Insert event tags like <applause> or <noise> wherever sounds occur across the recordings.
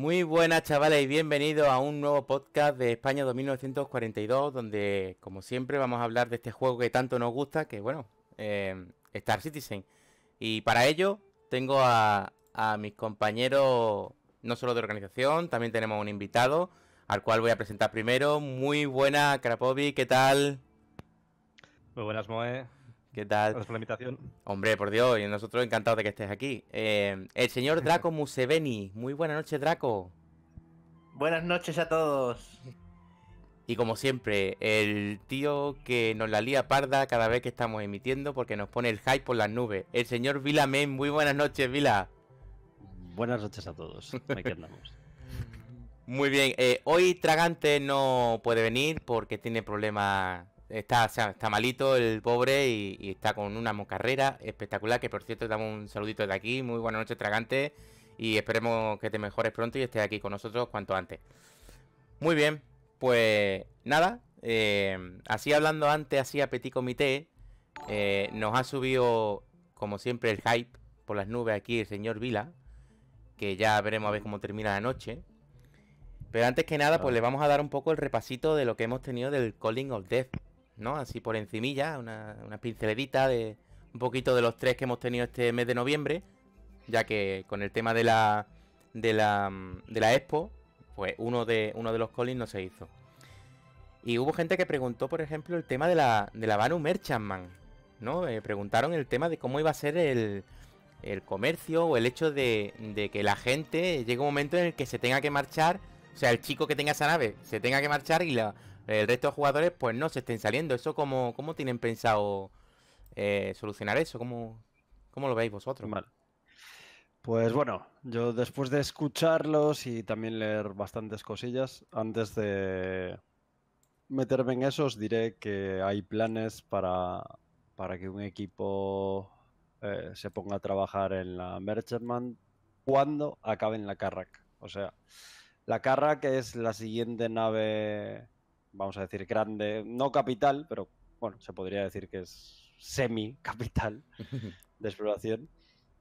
Muy buenas chavales y bienvenidos a un nuevo podcast de España 2942 donde como siempre vamos a hablar de este juego que tanto nos gusta que bueno, eh, Star Citizen. Y para ello tengo a, mis compañeros no solo de organización, también tenemos un invitado al cual voy a presentar primero. Muy buenas, Karapobi, ¿qué tal? Muy buenas Moe. ¿Qué tal? Gracias por la invitación. Hombre, por Dios, y nosotros encantados de que estés aquí. Eh, el señor Draco Museveni. Muy buenas noches, Draco. Buenas noches a todos. Y como siempre, el tío que nos la lía parda cada vez que estamos emitiendo porque nos pone el hype por las nubes. El señor Vila Men, muy buenas noches, Vila. Buenas noches a todos. muy bien, eh, hoy Tragante no puede venir porque tiene problemas Está, está malito el pobre y, está con una mocarrera espectacular. Que por cierto, damos un saludito de aquí. Muy buenas noches, Tragante. Y esperemos que te mejores pronto y estés aquí con nosotros cuanto antes. Muy bien, pues nada. Eh, así hablando antes, así a Petit Comité, eh, nos ha subido, como siempre, el hype por las nubes aquí el señor Vila. Que ya veremos a ver cómo termina la noche. Pero antes que nada, pues le vamos a dar un poco el repasito de lo que hemos tenido del Calling of Death. ¿no? Así por encimilla, una, una pinceladita de un poquito de los tres que hemos tenido este mes de noviembre, ya que con el tema de la, de la, mm, de la expo, pues uno de, uno de los collins no se hizo. Y hubo gente que preguntó, por ejemplo, el tema de la, de la Banu Merchantman, ¿no? Eh, preguntaron el tema de cómo iba a ser el, el comercio o el hecho de, de, que la gente llegue un momento en el que se tenga que marchar, o sea, el chico que tenga esa nave se tenga que marchar y la, el resto de jugadores pues no se estén saliendo. ¿Eso cómo, cómo tienen pensado eh, solucionar eso? ¿Cómo, ¿Cómo, lo veis vosotros? Pues bueno, yo después de escucharlos y también leer bastantes cosillas, antes de meterme en eso, os diré que hay planes para, para que un equipo eh, se ponga a trabajar en la Merchantman cuando acaben la Carrack. O sea, la Carrack es la siguiente nave vamos a decir, grande, no capital, pero bueno, se podría decir que es semi-capital <laughs> de exploración.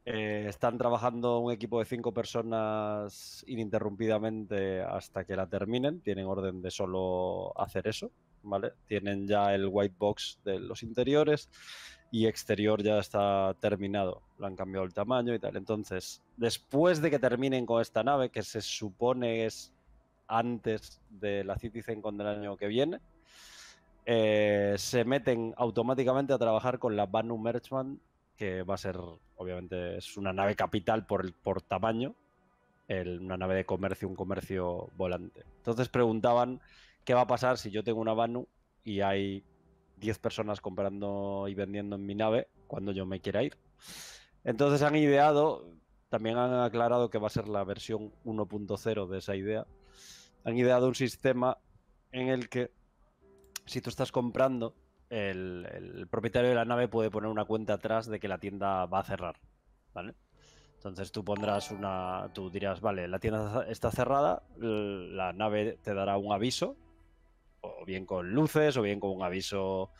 Eh, están trabajando un equipo de cinco personas ininterrumpidamente hasta que la terminen. Tienen orden de solo hacer eso, ¿vale? Tienen ya el white box de los interiores y exterior ya está terminado. Le han cambiado el tamaño y tal. Entonces, después de que terminen con esta nave, que se supone es antes de la Citizen Con del año que viene, eh, se meten automáticamente a trabajar con la Banu Merchman, que va a ser, obviamente, es una nave capital por, por tamaño, una nave de comercio, un comercio volante. Entonces preguntaban qué va a pasar si yo tengo una Banu y hay 10 personas comprando y vendiendo en mi nave cuando yo me quiera ir. Entonces han ideado, también han aclarado que va a ser la versión 1.0 de esa idea, han ideado un sistema en el que si tú estás comprando, el, propietario de la nave puede poner una cuenta atrás de que la tienda va a cerrar, ¿vale? Entonces tú pondrás una, tú dirás, vale, la tienda está cerrada, la nave te dará un aviso, o bien con luces, o bien con un aviso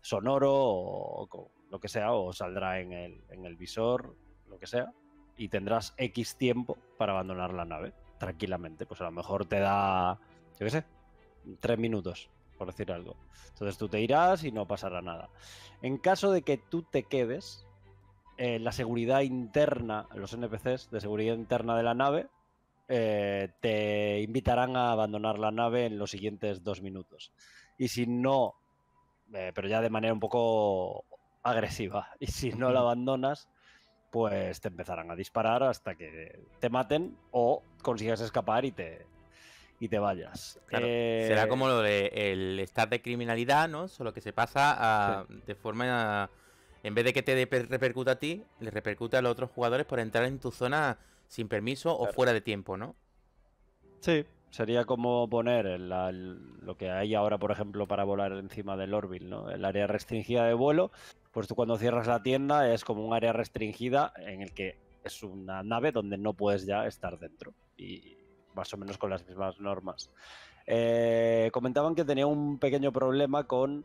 sonoro, o lo que sea, o saldrá en el, en el visor, lo que sea, y tendrás X tiempo para abandonar la nave tranquilamente. Pues a lo mejor te da, yo qué sé, tres minutos, por decir algo. Entonces tú te irás y no pasará nada. En caso de que tú te quedes, eh, la seguridad interna, los NPCs de seguridad interna de la nave, eh, te invitarán a abandonar la nave en los siguientes dos minutos. Y si no, eh, pero ya de manera un poco agresiva, y si no la abandonas, pues te empezarán a disparar hasta que te maten o consigas escapar y te, y te vayas. Eh, será como lo del el de criminalidad, ¿no? Solo que se pasa de forma... en vez de que te repercute a ti, le repercute a los otros jugadores por entrar en tu zona sin permiso o fuera de tiempo, ¿no? Sí, sería como poner lo que hay ahora, por ejemplo, para volar encima del Orville, ¿no? El área restringida de vuelo pues tú cuando cierras la tienda es como un área restringida en el que es una nave donde no puedes ya estar dentro y más o menos con las mismas normas. Eh, comentaban que tenía un pequeño problema con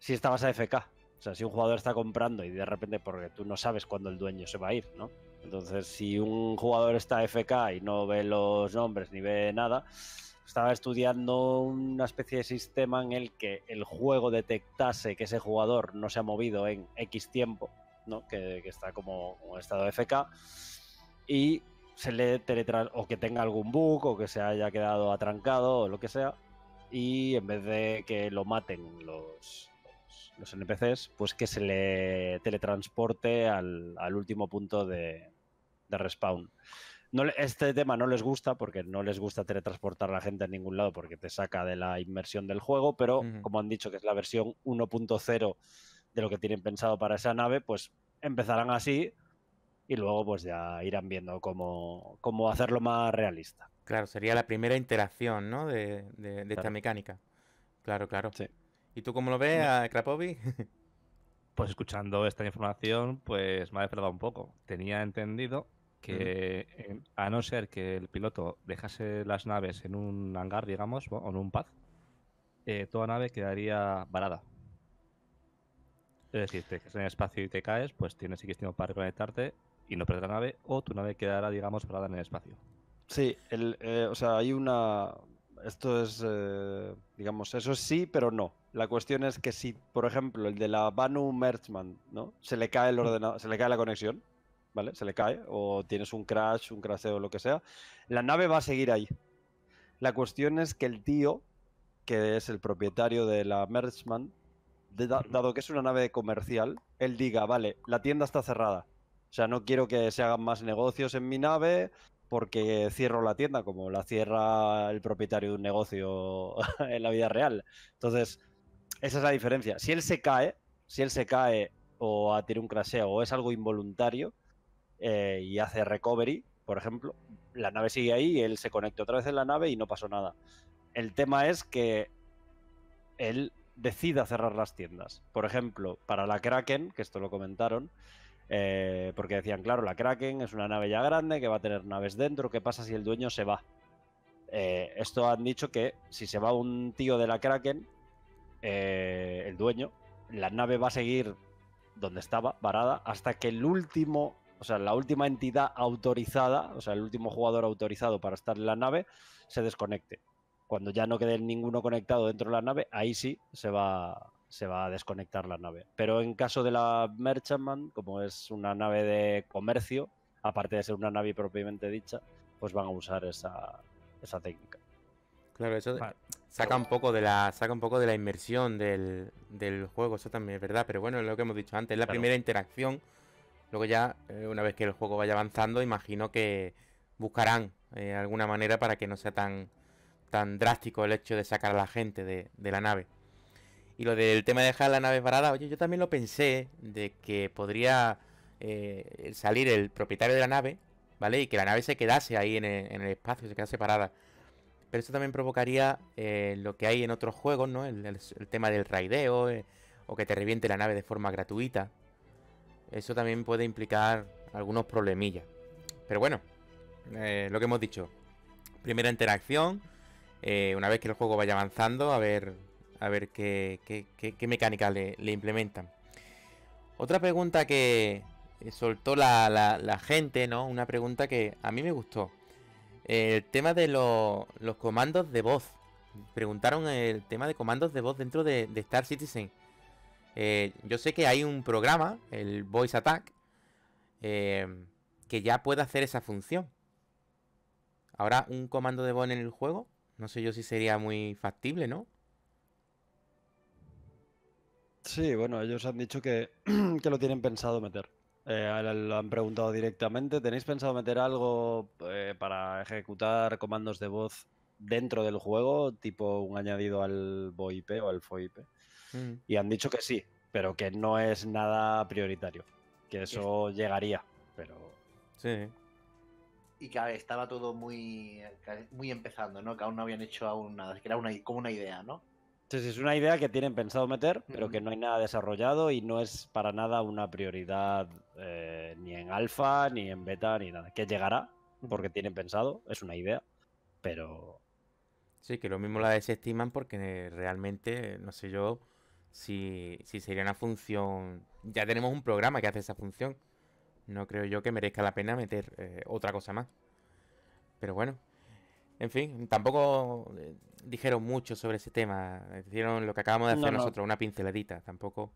si estabas a FK, O sea, si un jugador está comprando y de repente, porque tú no sabes cuándo el dueño se va a ir, ¿no? Entonces, si un jugador está FK y no ve los nombres ni ve nada, estaba estudiando una especie de sistema en el que el juego detectase que ese jugador no se ha movido en X tiempo, ¿no? que, está como, un estado FK, y se le o que tenga algún bug o que se haya quedado atrancado o lo que sea, y en vez de que lo maten los, los, los NPCs, pues que se le teletransporte al, al último punto de, de respawn este tema no les gusta porque no les gusta teletransportar a la gente a ningún lado porque te saca de la inmersión del juego, pero como han dicho que es la versión 1.0 de lo que tienen pensado para esa nave, pues empezarán así y luego pues ya irán viendo cómo, hacerlo más realista. Claro, sería la primera interacción ¿no? de, de, esta mecánica. Claro, claro. ¿Y tú cómo lo ves, a <laughs> Pues escuchando esta información, pues me ha despertado un poco. Tenía entendido que eh, a no ser que el piloto dejase las naves en un hangar, digamos, o en un pad, eh, toda nave quedaría varada. Es decir, te quedas en el espacio y te caes, pues tienes X tiempo para reconectarte y no perder la nave, o tu nave quedará, digamos, varada en el espacio. Sí, el, eh, o sea, hay una. Esto es, digamos, eso sí, pero no. La cuestión es que si, por ejemplo, el de la Banu Merchman, ¿no? Se le cae el ordenador, se le cae la conexión, ¿vale? Se le cae o tienes un crash, un craseo, lo que sea. La nave va a seguir ahí. La cuestión es que el tío, que es el propietario de la Merchman, dado que es una nave comercial, él diga, vale, la tienda está cerrada. O sea, no quiero que se hagan más negocios en mi nave porque cierro la tienda como la cierra el propietario de un negocio <laughs> en la vida real. Entonces, esa es la diferencia. Si él se cae, si él se cae o tiene un craseo o es algo involuntario, eh, y hace recovery, por ejemplo. La nave sigue ahí, él se conecta otra vez en la nave y no pasó nada. El tema es que él decida cerrar las tiendas. Por ejemplo, para la Kraken, que esto lo comentaron, eh, porque decían, claro, la Kraken es una nave ya grande, que va a tener naves dentro, ¿qué pasa si el dueño se va? Eh, esto han dicho que si se va un tío de la Kraken, el dueño, la nave va a seguir donde estaba, varada, hasta que el último o sea, la última entidad autorizada, o sea, el último jugador autorizado para estar en la nave, se desconecte. Cuando ya no quede ninguno conectado dentro de la nave, ahí sí se va, se va a desconectar la nave. Pero en caso de la Merchantman, como es una nave de comercio, aparte de ser una nave propiamente dicha, pues van a usar esa, esa técnica. Claro, eso saca un poco de la saca un poco de la inmersión del, del, juego, eso también es verdad, pero bueno, es lo que hemos dicho antes, es la primera interacción Luego ya, eh, una vez que el juego vaya avanzando, imagino que buscarán eh, alguna manera para que no sea tan, tan drástico el hecho de sacar a la gente de, la nave. Y lo del tema de dejar la nave parada, oye, yo también lo pensé de que podría eh, salir el propietario de la nave, ¿vale? Y que la nave se quedase ahí en el, en el espacio, se quedase parada. Pero eso también provocaría lo que hay en otros juegos, ¿no? El, tema del raideo, o que te reviente la nave de forma gratuita, eso también puede implicar algunos problemillas. Pero bueno, eh, lo que hemos dicho. Primera interacción. Eh, una vez que el juego vaya avanzando, a ver, a ver qué, qué, mecánica le, implementan. Otra pregunta que eh, soltó la, gente, ¿no? Una pregunta que a mí me gustó. El tema de los comandos de voz. Preguntaron el tema de comandos de voz dentro de Star Citizen. Eh, yo sé que hay un programa, el Voice Attack, eh, que ya puede hacer esa función. Ahora un comando de voz en el juego, no sé yo si sería muy factible, ¿no? Sí, bueno, ellos han dicho que, <clears throat> que lo tienen pensado meter. Eh, lo han preguntado directamente. ¿Tenéis pensado meter algo eh, para ejecutar comandos de voz dentro del juego, tipo un añadido al VoIP o al FOIP? Mm. Y han dicho que sí, pero que no es nada prioritario. Que eso llegaría, pero. Sí. Y que estaba todo muy, muy empezando, ¿no? Que aún no habían hecho aún nada, que era una, como una idea, ¿no? Sí, sí, es una idea que tienen pensado meter, pero que no hay nada desarrollado y no es para nada una prioridad eh, ni en alfa, ni en beta, ni nada. Que llegará, porque tienen pensado, es una idea, pero... Sí, que lo mismo la desestiman porque realmente, no sé yo, si, si sería una función... Ya tenemos un programa que hace esa función. No creo yo que merezca la pena meter eh, otra cosa más. Pero bueno. En fin, tampoco eh, dijeron mucho sobre ese tema. Hicieron lo que acabamos de hacer nosotros, una pinceladita, tampoco.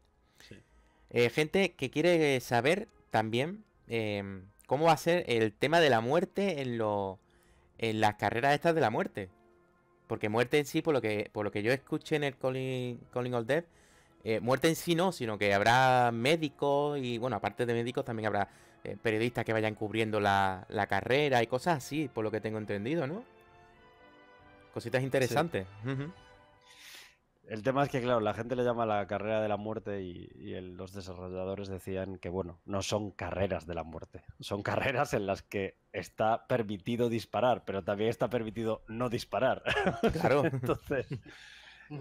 Eh, gente que quiere saber también em, cómo va a ser el tema de la muerte en, lo, en las carreras estas de la muerte. Porque muerte en sí, por lo que, por lo que yo escuché en el Calling, Calling All Dead, eh, muerte en sí no, sino que habrá médicos y, bueno, aparte de médicos también habrá eh, periodistas que vayan cubriendo la, carrera y cosas así, por lo que tengo entendido, ¿no? Cositas interesantes. El tema es que, claro, la gente le llama la carrera de la muerte y, los desarrolladores decían que, bueno, no son carreras de la muerte, son carreras en las que está permitido disparar, pero también está permitido no disparar. Claro. <laughs> Entonces,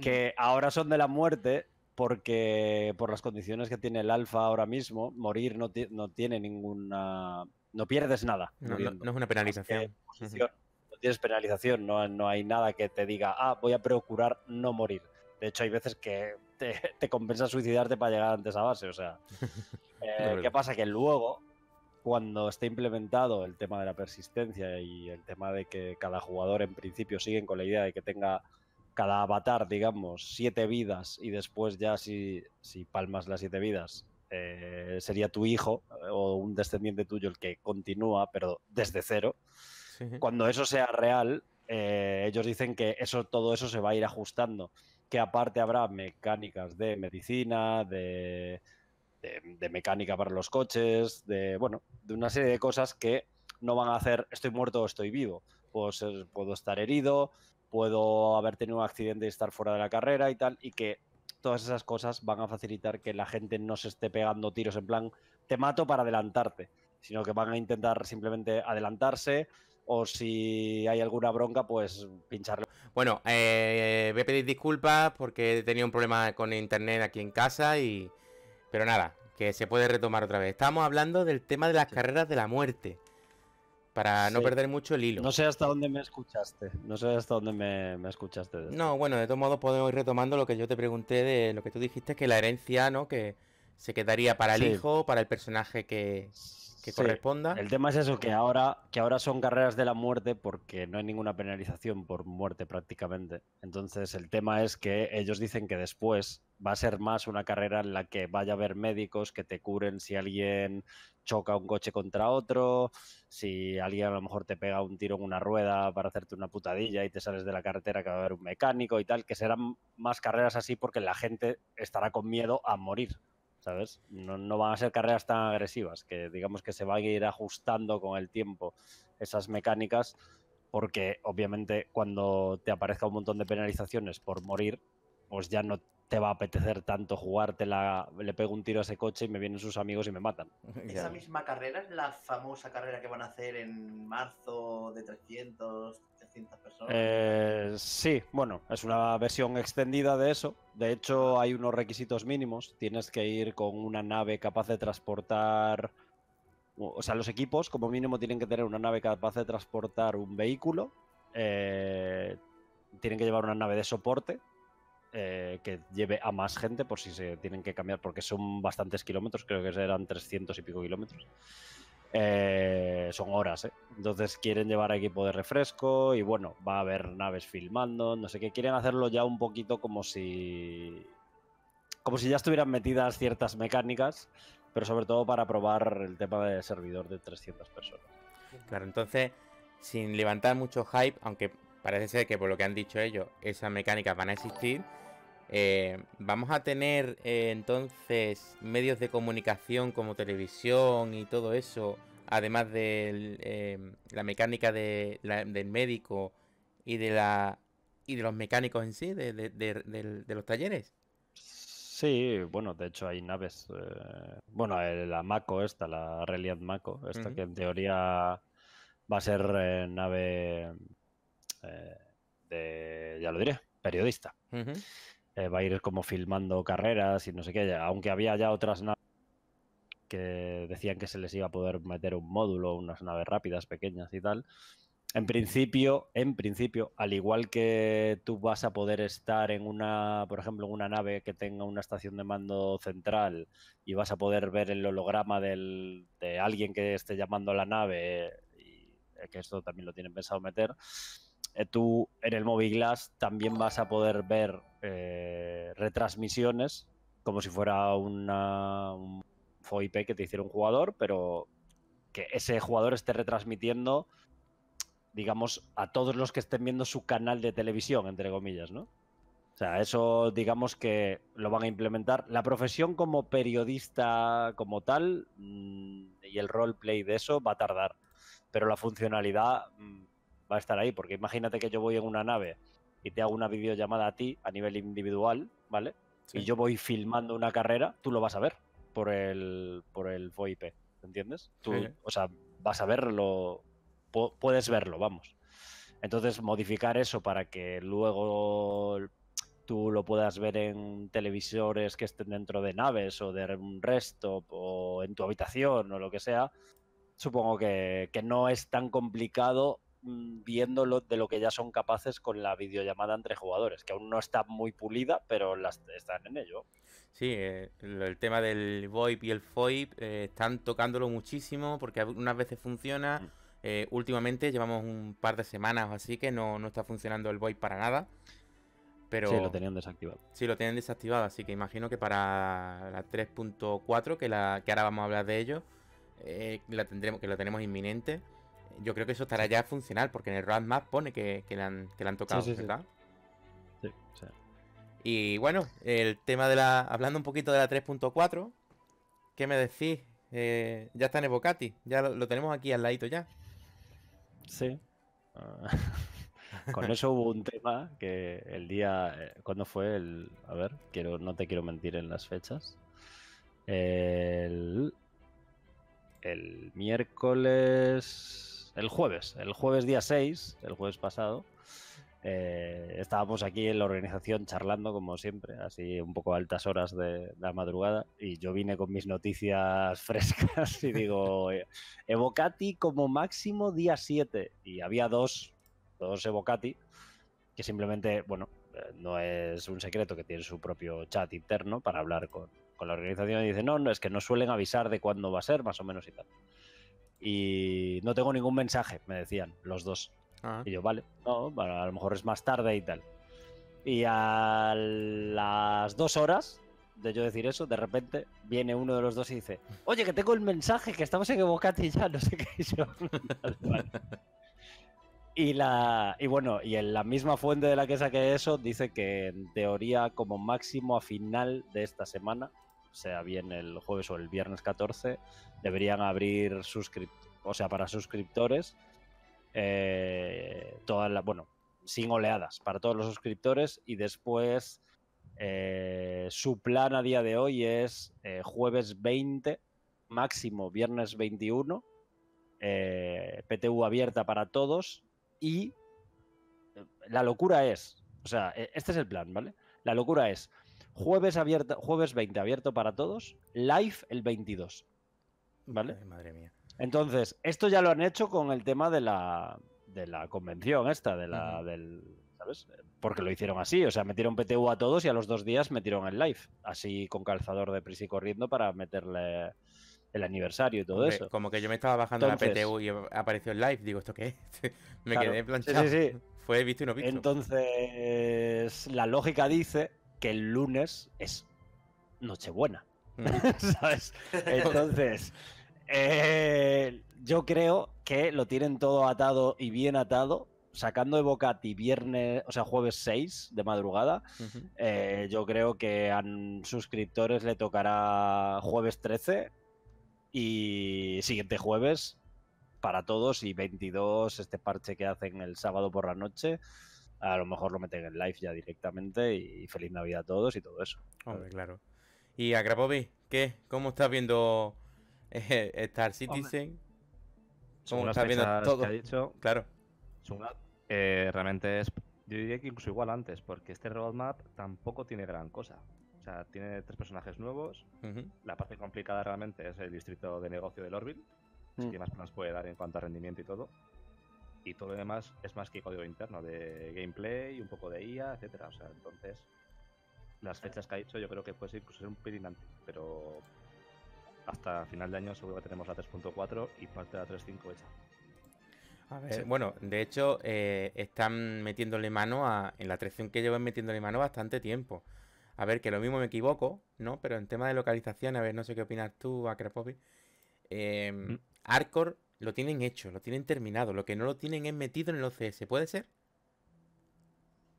que ahora son de la muerte, porque por las condiciones que tiene el alfa ahora mismo, morir no, tiene ninguna... No pierdes nada. No, es una penalización. no tienes penalización, no, hay nada que te diga, ah, voy a procurar no morir. De hecho, hay veces que te, <laughs> compensa suicidarte para llegar antes a base. O sea, <laughs> eh, ¿qué pasa? Que luego, cuando esté implementado el tema de la persistencia y el tema de que cada jugador en principio siguen con la idea de que tenga cada avatar, digamos, siete vidas y después ya si, palmas las siete vidas, eh, sería tu hijo eh, o un descendiente tuyo el que continúa, pero desde cero. Cuando eso sea real, eh, ellos dicen que eso, todo eso se va a ir ajustando, que aparte habrá mecánicas de medicina, de, mecánica para los coches, de, bueno, de una serie de cosas que no van a hacer estoy muerto o estoy vivo. Puedo, puedo estar herido, puedo haber tenido un accidente y estar fuera de la carrera y tal, y que todas esas cosas van a facilitar que la gente no se esté pegando tiros en plan, te mato para adelantarte, sino que van a intentar simplemente adelantarse, o si hay alguna bronca, pues pincharlo. Bueno, eh, voy a pedir disculpas porque he tenido un problema con internet aquí en casa y... Pero nada, que se puede retomar otra vez. Estamos hablando del tema de las carreras de la muerte. Para no perder mucho el hilo. No sé hasta dónde me escuchaste. No sé hasta dónde me, escuchaste. no, bueno, de todos modos podemos ir retomando lo que yo te pregunté de lo que tú dijiste, que la herencia, ¿no? Que se quedaría para el hijo, para el personaje que, el tema es eso, que ahora, que ahora son carreras de la muerte porque no hay ninguna penalización por muerte prácticamente. Entonces el tema es que ellos dicen que después va a ser más una carrera en la que vaya a haber médicos que te curen si alguien choca un coche contra otro, si alguien a lo mejor te pega un tiro en una rueda para hacerte una putadilla y te sales de la carretera que va a haber un mecánico y tal, que serán más carreras así porque la gente estará con miedo a morir. No, van a ser carreras tan agresivas, que digamos que se van a ir ajustando con el tiempo esas mecánicas, porque obviamente cuando te aparezca un montón de penalizaciones por morir, pues ya no te va a apetecer tanto jugártela, le pego un tiro a ese coche y me vienen sus amigos y me matan. <laughs> Esa misma carrera es la famosa carrera que van a hacer en marzo de 300, eh, sí, bueno, es una versión extendida de eso. De hecho, hay unos requisitos mínimos. Tienes que ir con una nave capaz de transportar... O sea, los equipos como mínimo tienen que tener una nave capaz de transportar un vehículo. Eh, tienen que llevar una nave de soporte eh, que lleve a más gente por si se tienen que cambiar, porque son bastantes kilómetros, creo que eran 300 y pico kilómetros. Eh, eh, son horas, ¿eh? Entonces quieren llevar equipo de refresco y bueno, va a haber naves filmando, no sé qué, quieren hacerlo ya un poquito como si... Como si ya estuvieran metidas ciertas mecánicas, pero sobre todo para probar el tema del servidor de 300 personas. Claro, entonces, sin levantar mucho hype, aunque parece ser que por lo que han dicho ellos, esas mecánicas van a existir, eh, vamos a tener entonces medios de comunicación como televisión y todo eso además em, de la mecánica del médico y de la y de los mecánicos en sí, de, los talleres. Sí, bueno, de hecho hay naves. Eh, bueno, eh, la Mako esta, la Reliant Mako, esta que en teoría va a ser eh, nave de, ya lo diré, periodista. va a ir como filmando carreras y no sé qué, aunque había ya otras naves que decían que se les iba a poder meter un módulo, unas naves rápidas pequeñas y tal. En principio, en principio, al igual que tú vas a poder estar en una, por ejemplo, en una nave que tenga una estación de mando central y vas a poder ver el holograma del, de alguien que esté llamando a la nave, y eh, que esto también lo tienen pensado meter, eh, tú en el glass también vas a poder ver eh, retransmisiones como si fuera una, FOIP que te hiciera un jugador, pero que ese jugador esté retransmitiendo, digamos, a todos los que estén viendo su canal de televisión, entre comillas, ¿no? O sea, eso digamos que lo van a implementar. La profesión como periodista como tal mm, y el roleplay de eso va a tardar, pero la funcionalidad mm, va a estar ahí, porque imagínate que yo voy en una nave y te hago una videollamada a ti a nivel individual, ¿vale? Y yo voy filmando una carrera, tú lo vas a ver por el, por el VoIP, ¿entiendes? Tú, o sea, vas a verlo, puedes verlo, vamos. Entonces, modificar eso para que luego tú lo puedas ver en televisores que estén dentro de naves o de un resto o en tu habitación o lo que sea, supongo que, que no es tan complicado mm, viéndolo de lo que ya son capaces con la videollamada entre jugadores, que aún no está muy pulida, pero las, están en ello. Sí, eh, el tema del VoIP y el FOIP eh, están tocándolo muchísimo porque unas veces funciona. Mm. Eh, últimamente llevamos un par de semanas o así que no, está funcionando el VoIP para nada. Pero... Sí, lo tenían desactivado. Sí, lo tenían desactivado, así que imagino que para la 3.4, que, la, que ahora vamos a hablar de ello, la tendremos, que lo tenemos inminente, yo creo que eso estará ya funcional porque en el roadmap pone que, que, la, han, tocado, ¿verdad? Sí, sí. sí. Y bueno, el tema de la. Hablando un poquito de la 3.4, ¿qué me decís? Eh, ya está en Evocati, ya lo, tenemos aquí al ladito ya. Sí. Ah, <laughs> con eso hubo un tema que el día. Eh, ¿Cuándo fue el.? A ver, quiero, no te quiero mentir en las fechas. El. El miércoles. El jueves, el jueves día 6, el jueves pasado, eh, estábamos aquí en la organización charlando, como siempre, así un poco a altas horas de, la madrugada, y yo vine con mis noticias <laughs> frescas y digo, eh, Evocati como máximo día 7, y había dos, dos Evocati, que simplemente, bueno, eh, no es un secreto que tiene su propio chat interno para hablar con, la organización y dice, no, no, es que no suelen avisar de cuándo va a ser, más o menos y tal. Y no tengo ningún mensaje, me decían los dos. Ah. Y yo, vale, no, a lo mejor es más tarde y tal. Y a las dos horas de yo decir eso, de repente viene uno de los dos y dice, oye, que tengo el mensaje, que estamos equivocados Y ya, no sé qué. Y, <laughs> y, la, bueno, y en la misma fuente de la que saqué eso, dice que en teoría como máximo a final de esta semana, sea bien el jueves o el viernes 14, deberían abrir o sea, para suscriptores, eh, todas las, bueno, sin oleadas para todos los suscriptores y después eh, su plan a día de hoy es eh, jueves 20, máximo viernes 21, eh, PTU abierta para todos y la locura es, o sea, e, este es el plan, ¿vale? La locura es jueves, abierta, jueves 20 abierto para todos, live el 22. ¿Vale? madre mía. Entonces, esto ya lo han hecho con el tema de la, de la convención esta, de la, del, ¿sabes? Porque lo hicieron así, o sea, metieron PTU a todos y a los dos días metieron el live, así con calzador de prisa y corriendo para meterle el aniversario y todo eso. Como que yo me estaba bajando la PTU y apareció el live, digo, ¿esto qué es? <laughs> me quedé planchado. sí, sí. Fue visto y no visto. Entonces, la lógica dice que el lunes es Nochebuena. <laughs> ¿Sabes? <laughs> Entonces, eh, yo creo que lo tienen todo atado y bien atado. Sacando de Bocati viernes, o sea, jueves 6 de madrugada, eh, yo creo que a suscriptores le tocará jueves 13 y siguiente jueves para todos y 22 este parche que hacen el sábado por la noche. A lo mejor lo meten en live ya directamente y feliz Navidad a todos y todo eso. claro. ¿Y a ¿Qué? ¿Cómo estás viendo <laughs> Star Citizen. Son las fechas todo. Que ha dicho, claro. Eh, realmente es. Yo diría que incluso igual antes, porque este roadmap tampoco tiene gran cosa. O sea, tiene tres personajes nuevos. La parte complicada realmente es el distrito de negocio del Orville. Es mm. que más planes puede dar en cuanto a rendimiento y todo. Y todo lo demás es más que código interno de gameplay, un poco de IA, etcétera. O sea, entonces las fechas que ha dicho yo creo que puede ser incluso un pelín antes, pero hasta final de año seguro que tenemos la 3.4 y parte de la 3.5 hecha. Eh, bueno, de hecho, eh, están metiéndole mano a. En la 3.5 que llevan metiéndole mano bastante tiempo. A ver, que lo mismo me equivoco, ¿no? Pero en tema de localización, a ver, no sé qué opinas tú, Akrapovic. Eh, mm. Arcor lo tienen hecho, lo tienen terminado. Lo que no lo tienen es metido en el OCS, ¿puede ser?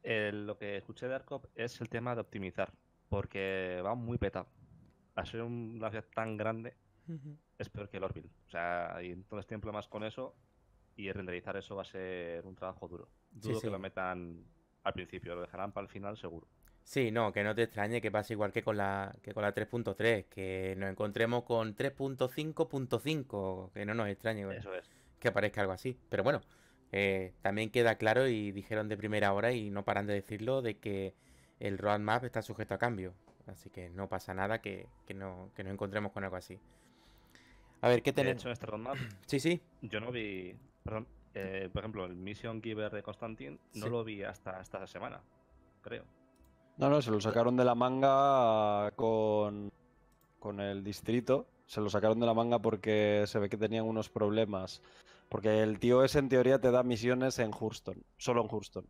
Eh, lo que escuché de Arcop es el tema de optimizar, porque va muy petado. A ser un tan grande, es peor que el Orville. O sea, y entonces tienen más con eso y renderizar eso va a ser un trabajo duro. Dudo que lo metan al principio, lo dejarán para el final seguro. Sí, no, que no te extrañe que pase igual que con la que con la 3.3, que nos encontremos con 3.5.5, que no nos extrañe que aparezca algo así. Pero bueno, eh, también queda claro y dijeron de primera hora y no paran de decirlo de que el roadmap está sujeto a cambio. Así que no pasa nada que, no, encontremos con algo así. A ver, ¿qué tenemos? De hecho, este ronda. sí, sí. Yo no vi. Perdón. Eh, por ejemplo, el Mission Giver de Constantine no lo vi hasta esta semana, creo. No, no, se lo sacaron de la manga con, con el distrito. Se lo sacaron de la manga porque se ve que tenían unos problemas. Porque el tío ese en teoría te da misiones en Hurston, solo en Hurston.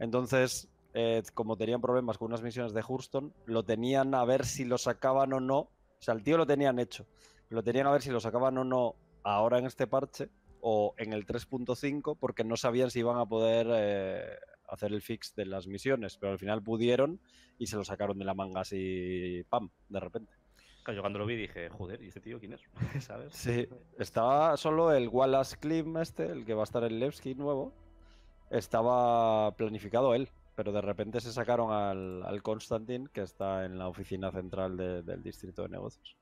Entonces eh, como tenían problemas con unas misiones de Hurston, lo tenían a ver si lo sacaban o no. O sea, el tío lo tenían hecho. Lo tenían a ver si lo sacaban o no ahora en este parche o en el 3.5 porque no sabían si iban a poder eh, hacer el fix de las misiones. Pero al final pudieron y se lo sacaron de la manga así, ¡pam!, de repente. Claro, yo cuando lo vi dije, joder, ¿y este tío quién es? <laughs> ¿Sabes? Sí, estaba solo el Wallace Klim este, el que va a estar en Levski nuevo. Estaba planificado él pero de repente se sacaron al, al Constantin, que está en la oficina central del distrito de negocios.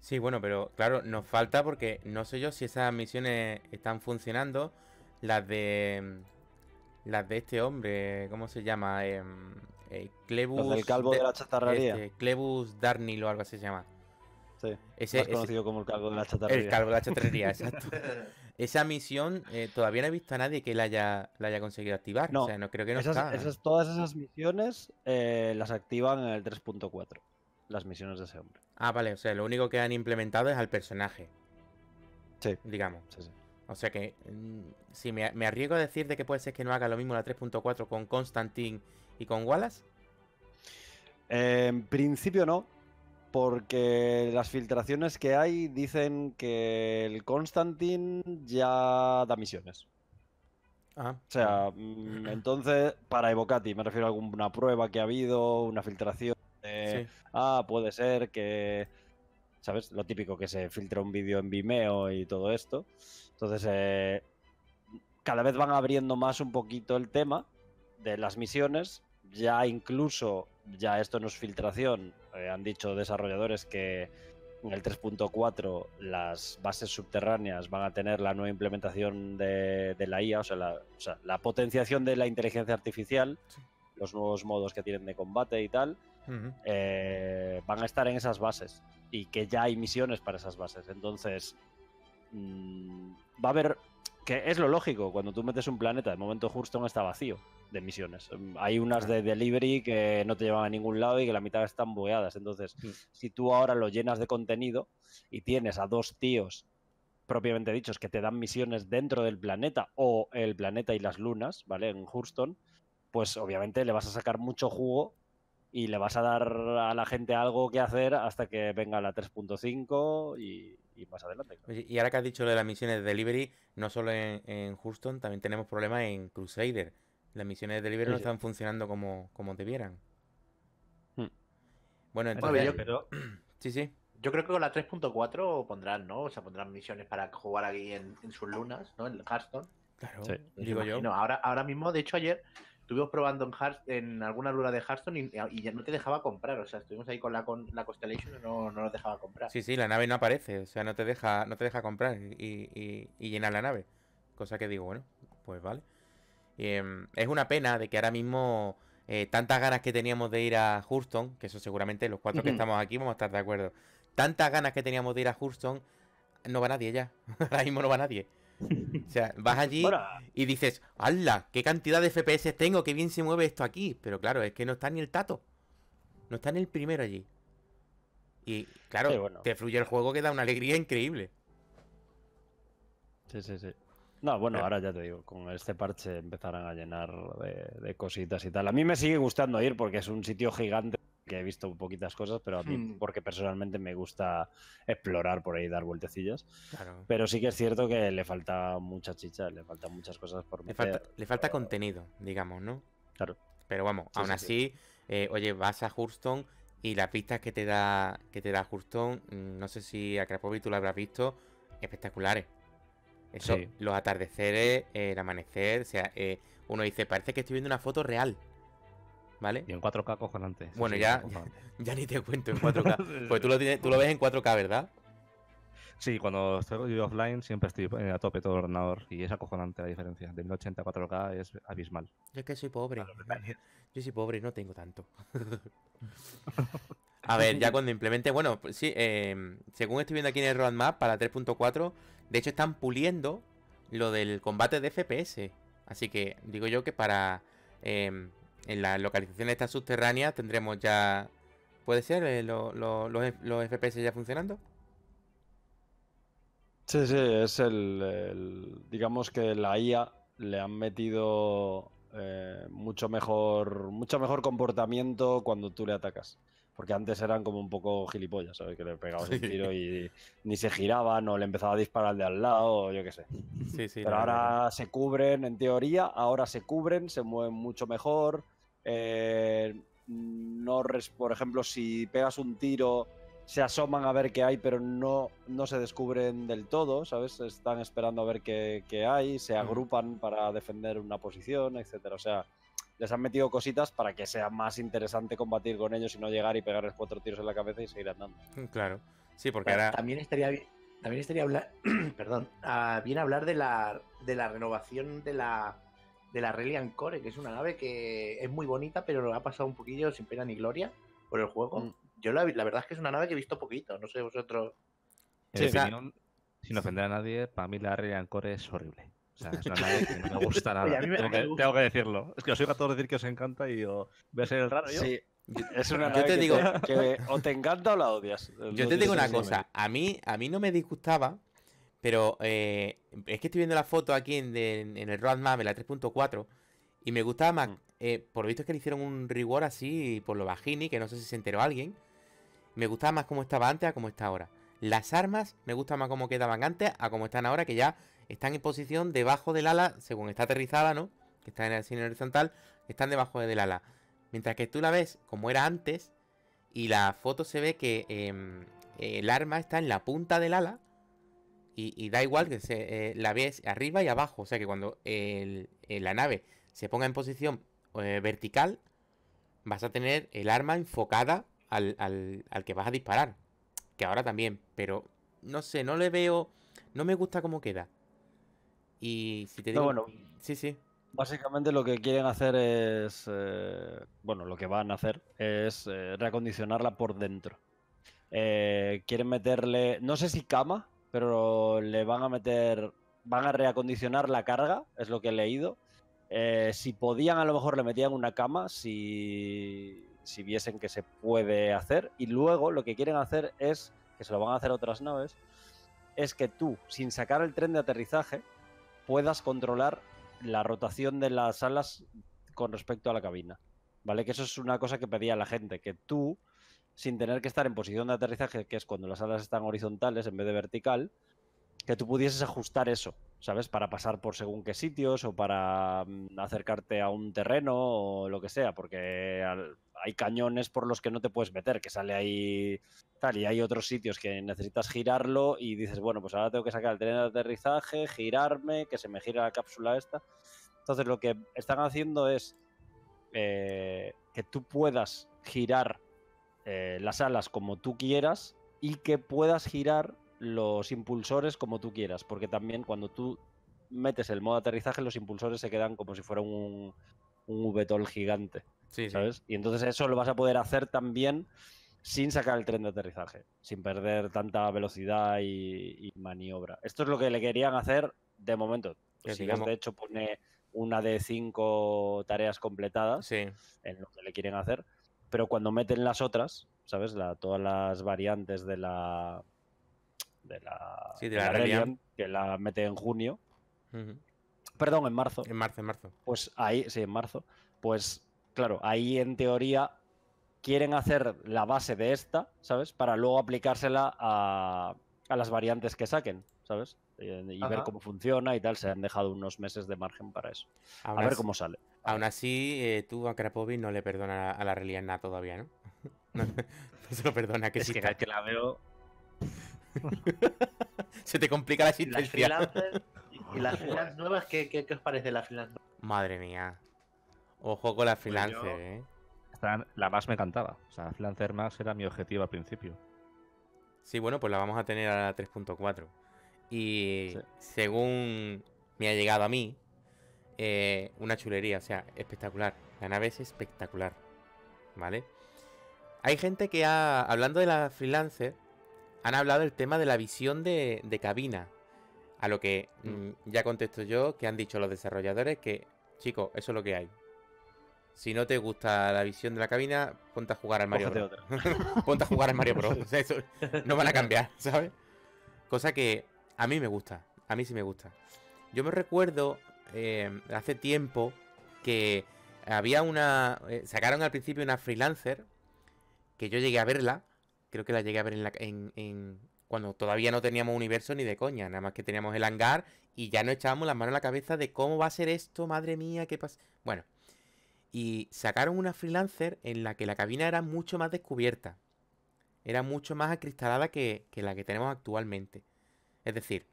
Sí, bueno, pero claro, nos falta porque no sé yo si esas misiones están funcionando. Las de. Las de este hombre, ¿cómo se llama? Em, eh, calvo de, la chatarrería. Este, Clebus Darnil o algo así se llama. Sí. más conocido como el calvo de la chatarrería. El calvo de la chatarrería, exacto. <laughs> Esa misión eh, todavía no he visto a nadie que la haya, conseguido activar. No, o sea, no creo que no esas, ¿eh? todas esas misiones eh, las activan en el 3.4. Las misiones de ese hombre. Ah, vale. O sea, lo único que han implementado es al personaje. Sí. Digamos. O sea que mm, si me, arriesgo a decir de que puede ser que no haga lo mismo la 3.4 con Constantine y con Wallace. en principio no, porque las filtraciones que hay dicen que el Constantine ya da misiones. Ah, o sea, mm, entonces, para Evocati, me refiero a alguna prueba que ha habido, una filtración. Ah, puede ser que. ¿Sabes? Lo típico que se filtra un vídeo en Vimeo y todo esto. Entonces, eh, cada vez van abriendo más un poquito el tema de las misiones. Ya incluso ya esto no es filtración, eh, han dicho desarrolladores que en el 3.4 las bases subterráneas van a tener la nueva implementación de, la IA, o sea, la, potenciación de la inteligencia artificial, los nuevos modos que tienen de combate y tal, eh, van a estar en esas bases y que ya hay misiones para esas bases. Entonces, mm, va a haber, que es lo lógico, cuando tú metes un planeta, de momento Hurston está vacío de misiones. Em, hay unas ah. de delivery que no te llevan a ningún lado y que la mitad están boeadas. Entonces, mm. si tú ahora lo llenas de contenido y tienes a dos tíos propiamente dichos que te dan misiones dentro del planeta o el planeta y las lunas, ¿vale? En Hurston, pues obviamente le vas a sacar mucho jugo y le vas a dar a la gente algo que hacer hasta que venga la 3.5 y, y, más adelante. Y ahora que has dicho lo de las misiones de delivery, no solo en, en Houston, también tenemos problemas en Crusader. Las misiones de delivery no están funcionando como, como debieran. Hmm. Bueno, entonces... pero... <clears throat> sí, sí. Yo creo que con la 3.4 pondrán, ¿no? O sea, pondrán misiones para jugar aquí en, sus lunas, ¿no? En Hearthstone. Claro, digo yo. Ahora, ahora mismo, de hecho, ayer estuvimos probando en, en alguna luna de Hearthstone y, ya no te dejaba comprar. O sea, estuvimos ahí con la, con la Constellation y no, no nos dejaba comprar. Sí, sí, la nave no aparece. O sea, no te deja, no te deja comprar y, y llenar la nave. Cosa que digo, bueno, pues vale. Em, es una pena de que ahora mismo eh, tantas ganas que teníamos de ir a Houston, que eso seguramente los cuatro que estamos aquí vamos a estar de acuerdo, tantas ganas que teníamos de ir a Houston, no va nadie ya, <laughs> ahora mismo no va nadie. O sea, vas allí y dices, ¡hala! ¿Qué cantidad de FPS tengo? ¿Qué bien se mueve esto aquí? Pero claro, es que no está ni el tato. No está ni el primero allí. Y claro, te fluye el juego que da una alegría increíble. Sí, sí, sí. No, bueno, eh, ahora ya te digo, con este parche empezarán a llenar de, cositas y tal. A mí me sigue gustando ir porque es un sitio gigante que he visto poquitas cosas, pero a mí hmm. porque personalmente me gusta explorar por ahí, dar vueltecillas. Pero sí que es cierto que le falta mucha chicha, le faltan muchas cosas por le falta, le falta contenido, digamos, ¿no? Claro. Pero vamos, aún así, eh, oye, vas a Hurston y las pistas que te da que te da Hurston, mm, no sé si a Krapovic tú lo habrás visto, espectaculares. Eso, los atardeceres, el amanecer, o sea, eh, uno dice, parece que estoy viendo una foto real. ¿Vale? Y en 4K cojonante. Bueno, ya, <laughs> ya, ni te cuento en 4K. <laughs> pues tú lo, tienes, tú lo ves en 4K, ¿verdad? Sí, cuando estoy offline siempre estoy eh, a tope todo el ordenador y es acojonante la diferencia. De 1080 a 4K es abismal. es que soy pobre. Yo soy pobre y no tengo tanto. <laughs> a ver, ya cuando implemente. Bueno, pues sí, em, según estoy viendo aquí en el roadmap para 3.4, de hecho, están puliendo lo del combate de FPS. Así que digo yo que para em, en las localizaciones estas subterráneas tendremos ya. ¿Puede ser eh, los, FPS ya funcionando? Sí, sí, es el, digamos que la IA le han metido eh, mucho mejor mucho mejor comportamiento cuando tú le atacas porque antes eran como un poco gilipollas, ¿sabes? Que le pegabas un tiro y, ni se giraban o le empezaba a disparar de al lado, o yo qué sé. Sí, sí, Pero ahora se cubren, en teoría, ahora se cubren, se mueven mucho mejor. Eh, no por ejemplo, si pegas un tiro, se asoman a ver qué hay, pero no, no se descubren del todo, ¿sabes? Están esperando a ver qué, qué hay, se agrupan para defender una posición, etcétera. O sea, les han metido cositas para que sea más interesante combatir con ellos y no llegar y pegarles cuatro tiros en la cabeza y seguir andando. <laughs> Claro, sí, porque ahora... También estaría bien, también estaría hablar, <clears throat> perdón, ah, bien hablar de la, de la renovación de la, de la Relian Core, que es una nave que es muy bonita, pero lo ha pasado un poquillo sin pena ni gloria por el juego. Mm. Yo la, verdad es que es una nave que he visto poquito, no sé vosotros. Si no sin ofender a nadie, para mí la Relian Core es horrible. O sea, no me gusta <laughs> nada. tengo, que, decirlo. Es que os oigo a todos decir que os encanta y yo voy a ser el raro. Yo? Sí. Es una yo te digo <laughs> o te encanta o la odias. Yo te digo una cosa, a mí, a mí no me disgustaba, pero eh, es que estoy viendo la foto aquí en, el roadmap, la 3.4, y me gustaba más. Mm. Eh, por visto es que le hicieron un reward así por lo bajini, que no sé si se enteró alguien. Me gustaba más como estaba antes a cómo está ahora. Las armas me gusta más como quedaban antes a como están ahora, que ya están en posición debajo del ala, según está aterrizada, ¿no? Que está en el cine horizontal, están debajo del ala. Mientras que tú la ves como era antes, y la foto se ve que em, el arma está en la punta del ala, y, da igual que se, eh, la ves arriba y abajo. O sea que cuando eh, la nave se ponga en posición eh, vertical, vas a tener el arma enfocada al, al que vas a disparar. Que ahora también, pero no sé, no le veo. No me gusta cómo queda. Y si te digo. sí, sí. Básicamente lo que quieren hacer es. Eh, bueno, lo que van a hacer es eh, reacondicionarla por dentro. Eh, quieren meterle. No sé si cama, pero le van a meter. Van a reacondicionar la carga, es lo que he leído. si podían, a lo mejor le metían una cama, si, viesen que se puede hacer. Y luego lo que quieren hacer es, que se lo van a hacer otras naves, es que tú, sin sacar el tren de aterrizaje, puedas controlar la rotación de las alas con respecto a la cabina. ¿Vale? Que eso es una cosa que pedía la gente, que tú, sin tener que estar en posición de aterrizaje, que es cuando las alas están horizontales en vez de vertical, que tú pudieses ajustar eso, ¿sabes? Para pasar por según qué sitios o para mm, acercarte a un terreno o lo que sea, porque hay cañones por los que no te puedes meter, que sale ahí tal, y hay otros sitios que necesitas girarlo y dices, bueno, pues ahora tengo que sacar el tren de aterrizaje, girarme, que se me gira la cápsula esta. Entonces lo que están haciendo es eh, que tú puedas girar eh, las alas como tú quieras y que puedas girar los impulsores como tú quieras, porque también cuando tú metes el modo aterrizaje, los impulsores se quedan como si fuera un, un VTOL gigante. ¿Sabes? Y entonces eso lo vas a poder hacer también sin sacar el tren de aterrizaje, sin perder tanta velocidad y, maniobra. Esto es lo que le querían hacer de momento. Pues si de este hecho, pone una de cinco tareas completadas en lo que le quieren hacer, pero cuando meten las otras, ¿sabes? todas las variantes de la, de la, sí, la, que la mete en junio. Perdón, en marzo. En marzo, en marzo. Pues ahí, sí, en marzo. Pues claro, ahí en teoría quieren hacer la base de esta, ¿sabes? Para luego aplicársela a, a las variantes que saquen, ¿sabes? Eh, y, ver cómo funciona y tal. Se han dejado unos meses de margen para eso. a ver cómo sale. Aún así, eh, tú a no le perdona a la nada todavía, <laughs> ¿no? no, se lo perdona que que la veo. <laughs> Se te complica la existencia. ¿Y las freelancers nuevas ¿qué, os parece la freelance Madre mía. Ojo con las pues freelancer, eh. la más me encantaba. O sea, la freelancer más era mi objetivo al principio. Sí, bueno, pues la vamos a tener a la 3.4. Y según me ha llegado a mí, eh, una chulería, o sea, espectacular. La nave es espectacular. ¿Vale? Hay gente que ha, hablando de la freelancer, han hablado del tema de la visión de, cabina. A lo que mm. Mm, ya contesto yo que han dicho los desarrolladores que, chicos, eso es lo que hay. Si no te gusta la visión de la cabina, ponte a jugar al Mario Bros. <laughs> ponte a jugar al Mario Bros. no van a cambiar, ¿sabes? Cosa que a mí me gusta. A mí sí me gusta. Yo me recuerdo eh, hace tiempo que había una. Eh, sacaron al principio una freelancer que yo llegué a verla Creo que la llegué a ver en cuando todavía no teníamos universo ni de coña, nada más que teníamos el hangar y ya no echábamos las manos en la cabeza de cómo va a ser esto, madre mía, qué pasa. Bueno, y sacaron una freelancer en la que la cabina era mucho más descubierta, era mucho más acristalada que, la que tenemos actualmente. Es decir,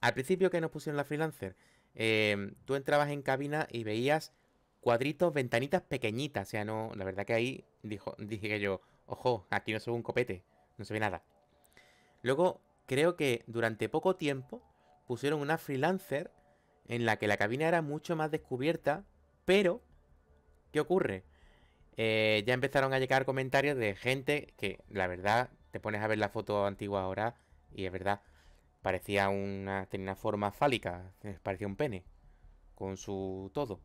al principio que nos pusieron la freelancer, em, tú entrabas en cabina y veías cuadritos, ventanitas pequeñitas. O sea, no, la verdad que ahí dijo, dije yo, Ojo, aquí no se ve un copete, no se ve nada. Luego, creo que durante poco tiempo pusieron una freelancer en la que la cabina era mucho más descubierta, pero, ¿qué ocurre? Eh, ya empezaron a llegar comentarios de gente que, la verdad, te pones a ver la foto antigua ahora y es verdad, parecía una, tenía una forma fálica, eh, parecía un pene, con su todo.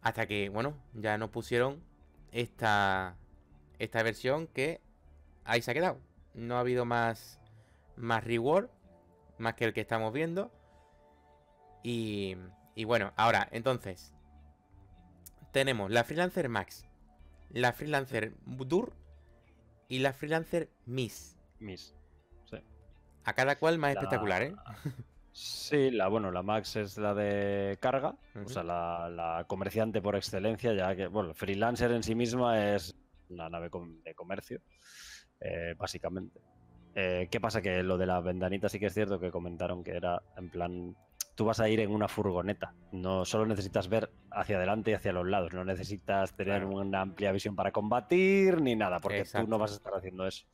Hasta que, bueno, ya nos pusieron esta, esta versión que ahí se ha quedado. No ha habido más, más reward, más que el que estamos viendo. Y, bueno, ahora, entonces, tenemos la Freelancer Max, la Freelancer Dur y la Freelancer Miss. Miss, A cada cual más espectacular, ¿eh? Sí, la, bueno, la Max es la de carga, o sea, la, la comerciante por excelencia, ya que, bueno, freelancer en sí misma es una nave de comercio, eh, básicamente. Eh, ¿Qué pasa? Que lo de la ventanitas sí que es cierto que comentaron que era en plan, tú vas a ir en una furgoneta, no solo necesitas ver hacia adelante y hacia los lados, no necesitas tener una amplia visión para combatir ni nada, porque tú no vas a estar haciendo eso.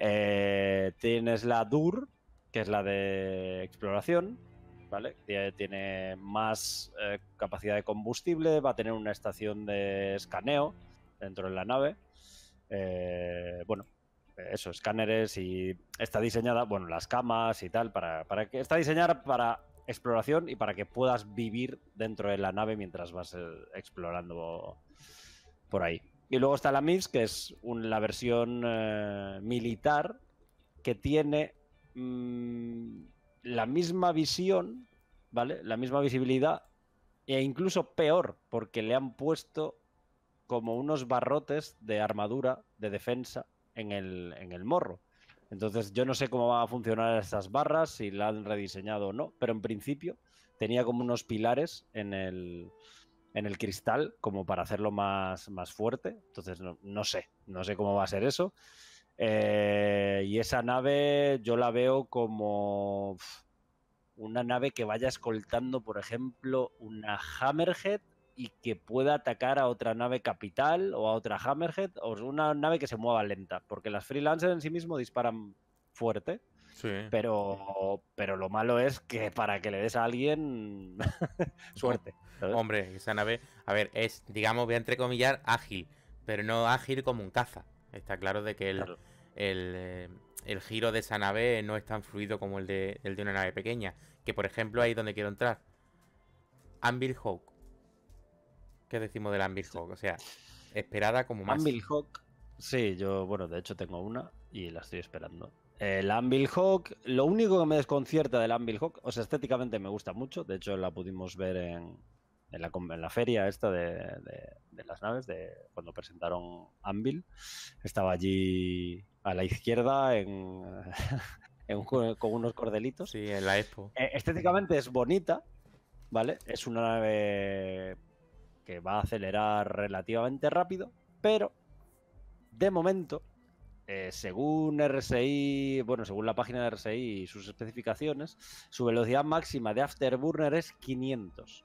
Eh, tienes la DUR, que es la de exploración, ¿vale? tiene más capacidad de combustible, va a tener una estación de escaneo, dentro de la nave. Eh, bueno, eso, escáneres y está diseñada, bueno, las camas y tal, para, que está diseñada para exploración y para que puedas vivir dentro de la nave mientras vas eh, explorando por ahí. Y luego está la MIPS, que es la versión eh, militar que tiene mm, la misma visión, ¿vale? La misma visibilidad e incluso peor, porque le han puesto como unos barrotes de armadura de defensa en el, morro. Entonces yo no sé cómo van a funcionar esas barras, si la han rediseñado o no, pero en principio tenía como unos pilares en el, en el cristal como para hacerlo más, más fuerte. Entonces no, sé, no sé cómo va a ser eso. Eh, y esa nave yo la veo como una nave que vaya escoltando, por ejemplo, una Hammerhead y que pueda atacar a otra nave capital o a otra Hammerhead o una nave que se mueva lenta, porque las freelancers en sí mismo disparan fuerte. Sí. Pero, pero lo malo es que para que le des a alguien <laughs> suerte. Hombre, esa nave, a ver, es, digamos, voy a entrecomillar, ágil, pero no ágil como un caza. Está claro de que el, eh, giro de esa nave no es tan fluido como el de, el de una nave pequeña. Que por ejemplo, ahí donde quiero entrar. Anvil Hawk ¿Qué decimos del la Hawk? O sea, esperada como más. Anvil Hawk, sí, yo, bueno, de hecho tengo una y la estoy esperando. El Anvil Hawk, lo único que me desconcierta del Anvil Hawk, o sea, estéticamente me gusta mucho, de hecho la pudimos ver en, en, la, feria esta de, de, las naves, de cuando presentaron Anvil, estaba allí a la izquierda en, <laughs> en, con unos cordelitos. Sí, en la expo. Eh, estéticamente es bonita, ¿vale? Es una nave que va a acelerar relativamente rápido, pero de momento, eh, según RSI, bueno, según la página de RSI y sus especificaciones, su velocidad máxima de Afterburner es 500.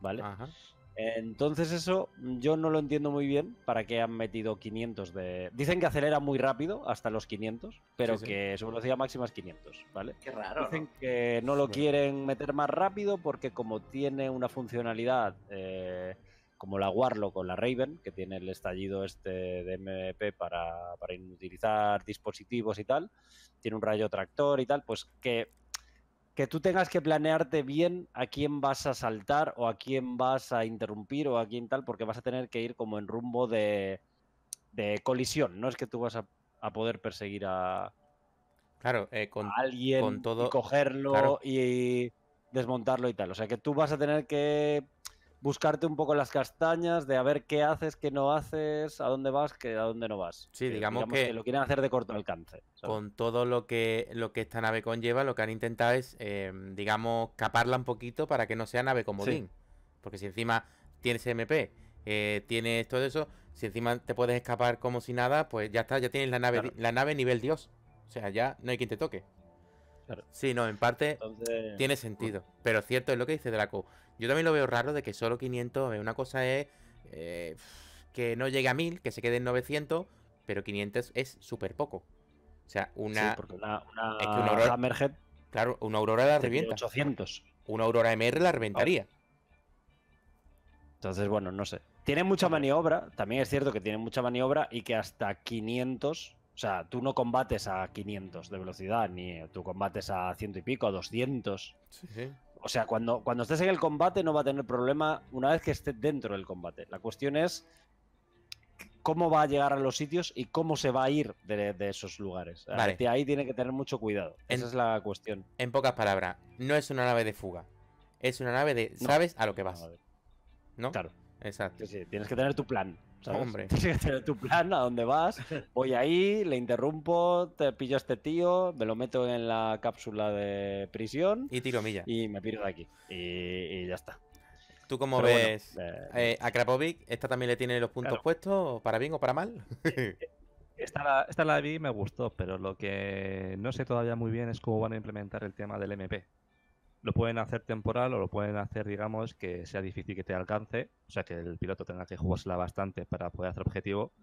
¿Vale? Ajá. Entonces eso yo no lo entiendo muy bien para qué han metido 500 de... Dicen que acelera muy rápido hasta los 500, pero que su velocidad máxima es 500, ¿vale? Qué raro. Dicen que no lo quieren meter más rápido porque como tiene una funcionalidad eh, como la Warlock con la Raven, que tiene el estallido este de MVP para, para inutilizar dispositivos y tal, tiene un rayo tractor y tal, pues que que tú tengas que planearte bien a quién vas a saltar o a quién vas a interrumpir o a quién tal, porque vas a tener que ir como en rumbo de, de colisión. No es que tú vas a, poder perseguir a, claro, eh, con, alguien, con todo... y cogerlo y desmontarlo y tal. O sea que tú vas a tener que buscarte un poco las castañas de a ver qué haces, qué no haces, a dónde vas, que a dónde no vas. Sí, digamos, que, lo quieren hacer de corto alcance. Con todo lo que, lo que esta nave conlleva, lo que han intentado es, em, digamos, caparla un poquito para que no sea nave comodín. Porque si encima tienes MP, eh, tienes todo eso, si encima te puedes escapar como si nada, pues ya está, ya tienes la nave, la nave nivel Dios. O sea, ya no hay quien te toque. Sí, no, en parte tiene mm. sentido. Pero cierto es lo que dice Draco. Yo también lo veo raro de que solo 500. Eh, una cosa es eh, que no llegue a 1000, que se quede en 900, pero 500 es súper poco. O sea, una. aurora. claro, una aurora la revienta. 800. Una aurora MR la reventaría. Entonces, bueno, no sé. Tiene mucha maniobra, también es cierto que tiene mucha maniobra y que hasta 500 o sea, tú no combates a 500 de velocidad, ni tú combates a ciento y pico, a 200. O sea, cuando, cuando estés en el combate no va a tener problema una vez que esté dentro del combate. La cuestión es cómo va a llegar a los sitios y cómo se va a ir de, esos lugares. Vale. Ahí tiene que tener mucho cuidado. Esa es la cuestión. En pocas palabras, no es una nave de fuga. Es una nave de... ¿Sabes a lo que vas? No. Claro. Exacto. Sí, tienes que tener tu plan. Hombre. <laughs> tu plan a dónde vas. Voy ahí, le interrumpo, te pillo a este tío, me lo meto en la cápsula de prisión. Y tiro milla. Y me piro de aquí. Y, ya está. ¿Tú cómo ves eh, eh, a Krapovic? ¿Esta también le tiene los puntos puestos? ¿Para bien o para mal? Eh, esta la, esta la vi y me gustó, pero lo que no sé todavía muy bien es cómo van a implementar el tema del MP lo pueden hacer temporal o lo pueden hacer, digamos, que sea difícil que te alcance, o sea, que el piloto tenga que jugársela bastante para poder hacer objetivo